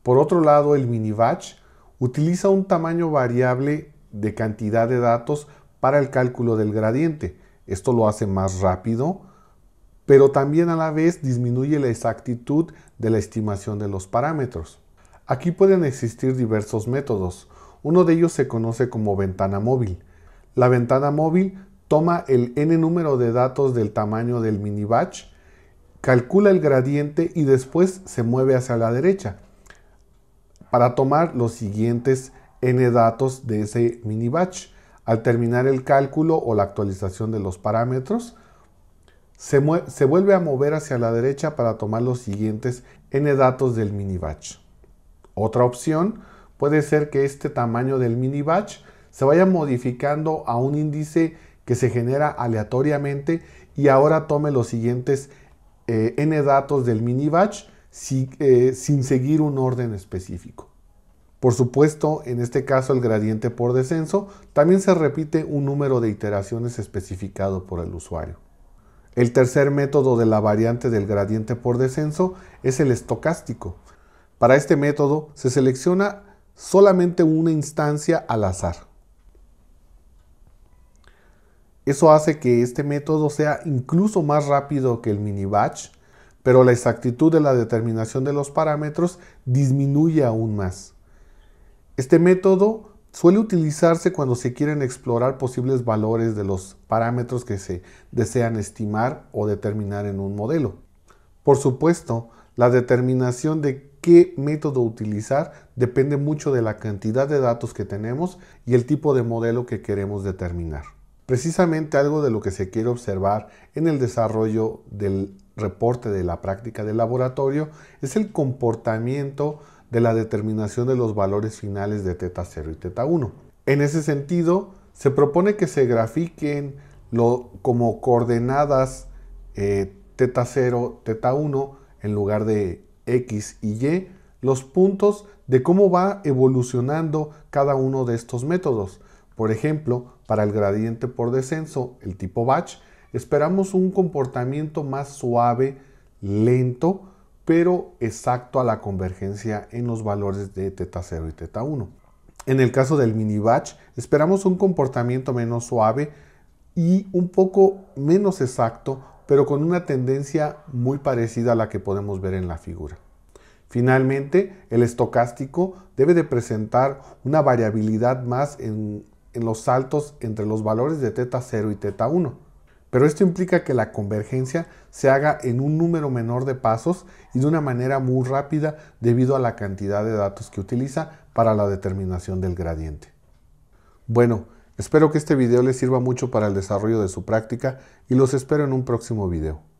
Por otro lado, el batch utiliza un tamaño variable de cantidad de datos para el cálculo del gradiente. Esto lo hace más rápido, pero también a la vez disminuye la exactitud de la estimación de los parámetros. Aquí pueden existir diversos métodos. Uno de ellos se conoce como ventana móvil. La ventana móvil toma el n número de datos del tamaño del mini batch, calcula el gradiente y después se mueve hacia la derecha para tomar los siguientes n datos de ese mini batch. Al terminar el cálculo o la actualización de los parámetros, se, vuelve a mover hacia la derecha para tomar los siguientes n datos del mini batch. Otra opción puede ser que este tamaño del mini batch se vaya modificando a un índice que se genera aleatoriamente y ahora tome los siguientes eh, n datos del mini batch eh, sin seguir un orden específico. Por supuesto, en este caso el gradiente por descenso también se repite un número de iteraciones especificado por el usuario. El tercer método de la variante del gradiente por descenso es el estocástico. Para este método se selecciona solamente una instancia al azar. Eso hace que este método sea incluso más rápido que el mini batch, pero la exactitud de la determinación de los parámetros disminuye aún más. Este método suele utilizarse cuando se quieren explorar posibles valores de los parámetros que se desean estimar o determinar en un modelo. Por supuesto, la determinación de qué método utilizar depende mucho de la cantidad de datos que tenemos y el tipo de modelo que queremos determinar. Precisamente algo de lo que se quiere observar en el desarrollo del reporte de la práctica del laboratorio es el comportamiento de la determinación de los valores finales de teta 0 y teta 1. En ese sentido, se propone que se grafiquen como coordenadas eh, teta 0, teta 1 en lugar de X y Y los puntos de cómo va evolucionando cada uno de estos métodos. Por ejemplo, para el gradiente por descenso, el tipo batch, esperamos un comportamiento más suave, lento, pero exacto a la convergencia en los valores de teta 0 y teta 1. En el caso del mini batch, esperamos un comportamiento menos suave y un poco menos exacto pero con una tendencia muy parecida a la que podemos ver en la figura. Finalmente, el estocástico debe de presentar una variabilidad más en, los saltos entre los valores de θ 0 y teta 1. Pero esto implica que la convergencia se haga en un número menor de pasos y de una manera muy rápida debido a la cantidad de datos que utiliza para la determinación del gradiente. Bueno, Espero que este video les sirva mucho para el desarrollo de su práctica y los espero en un próximo video.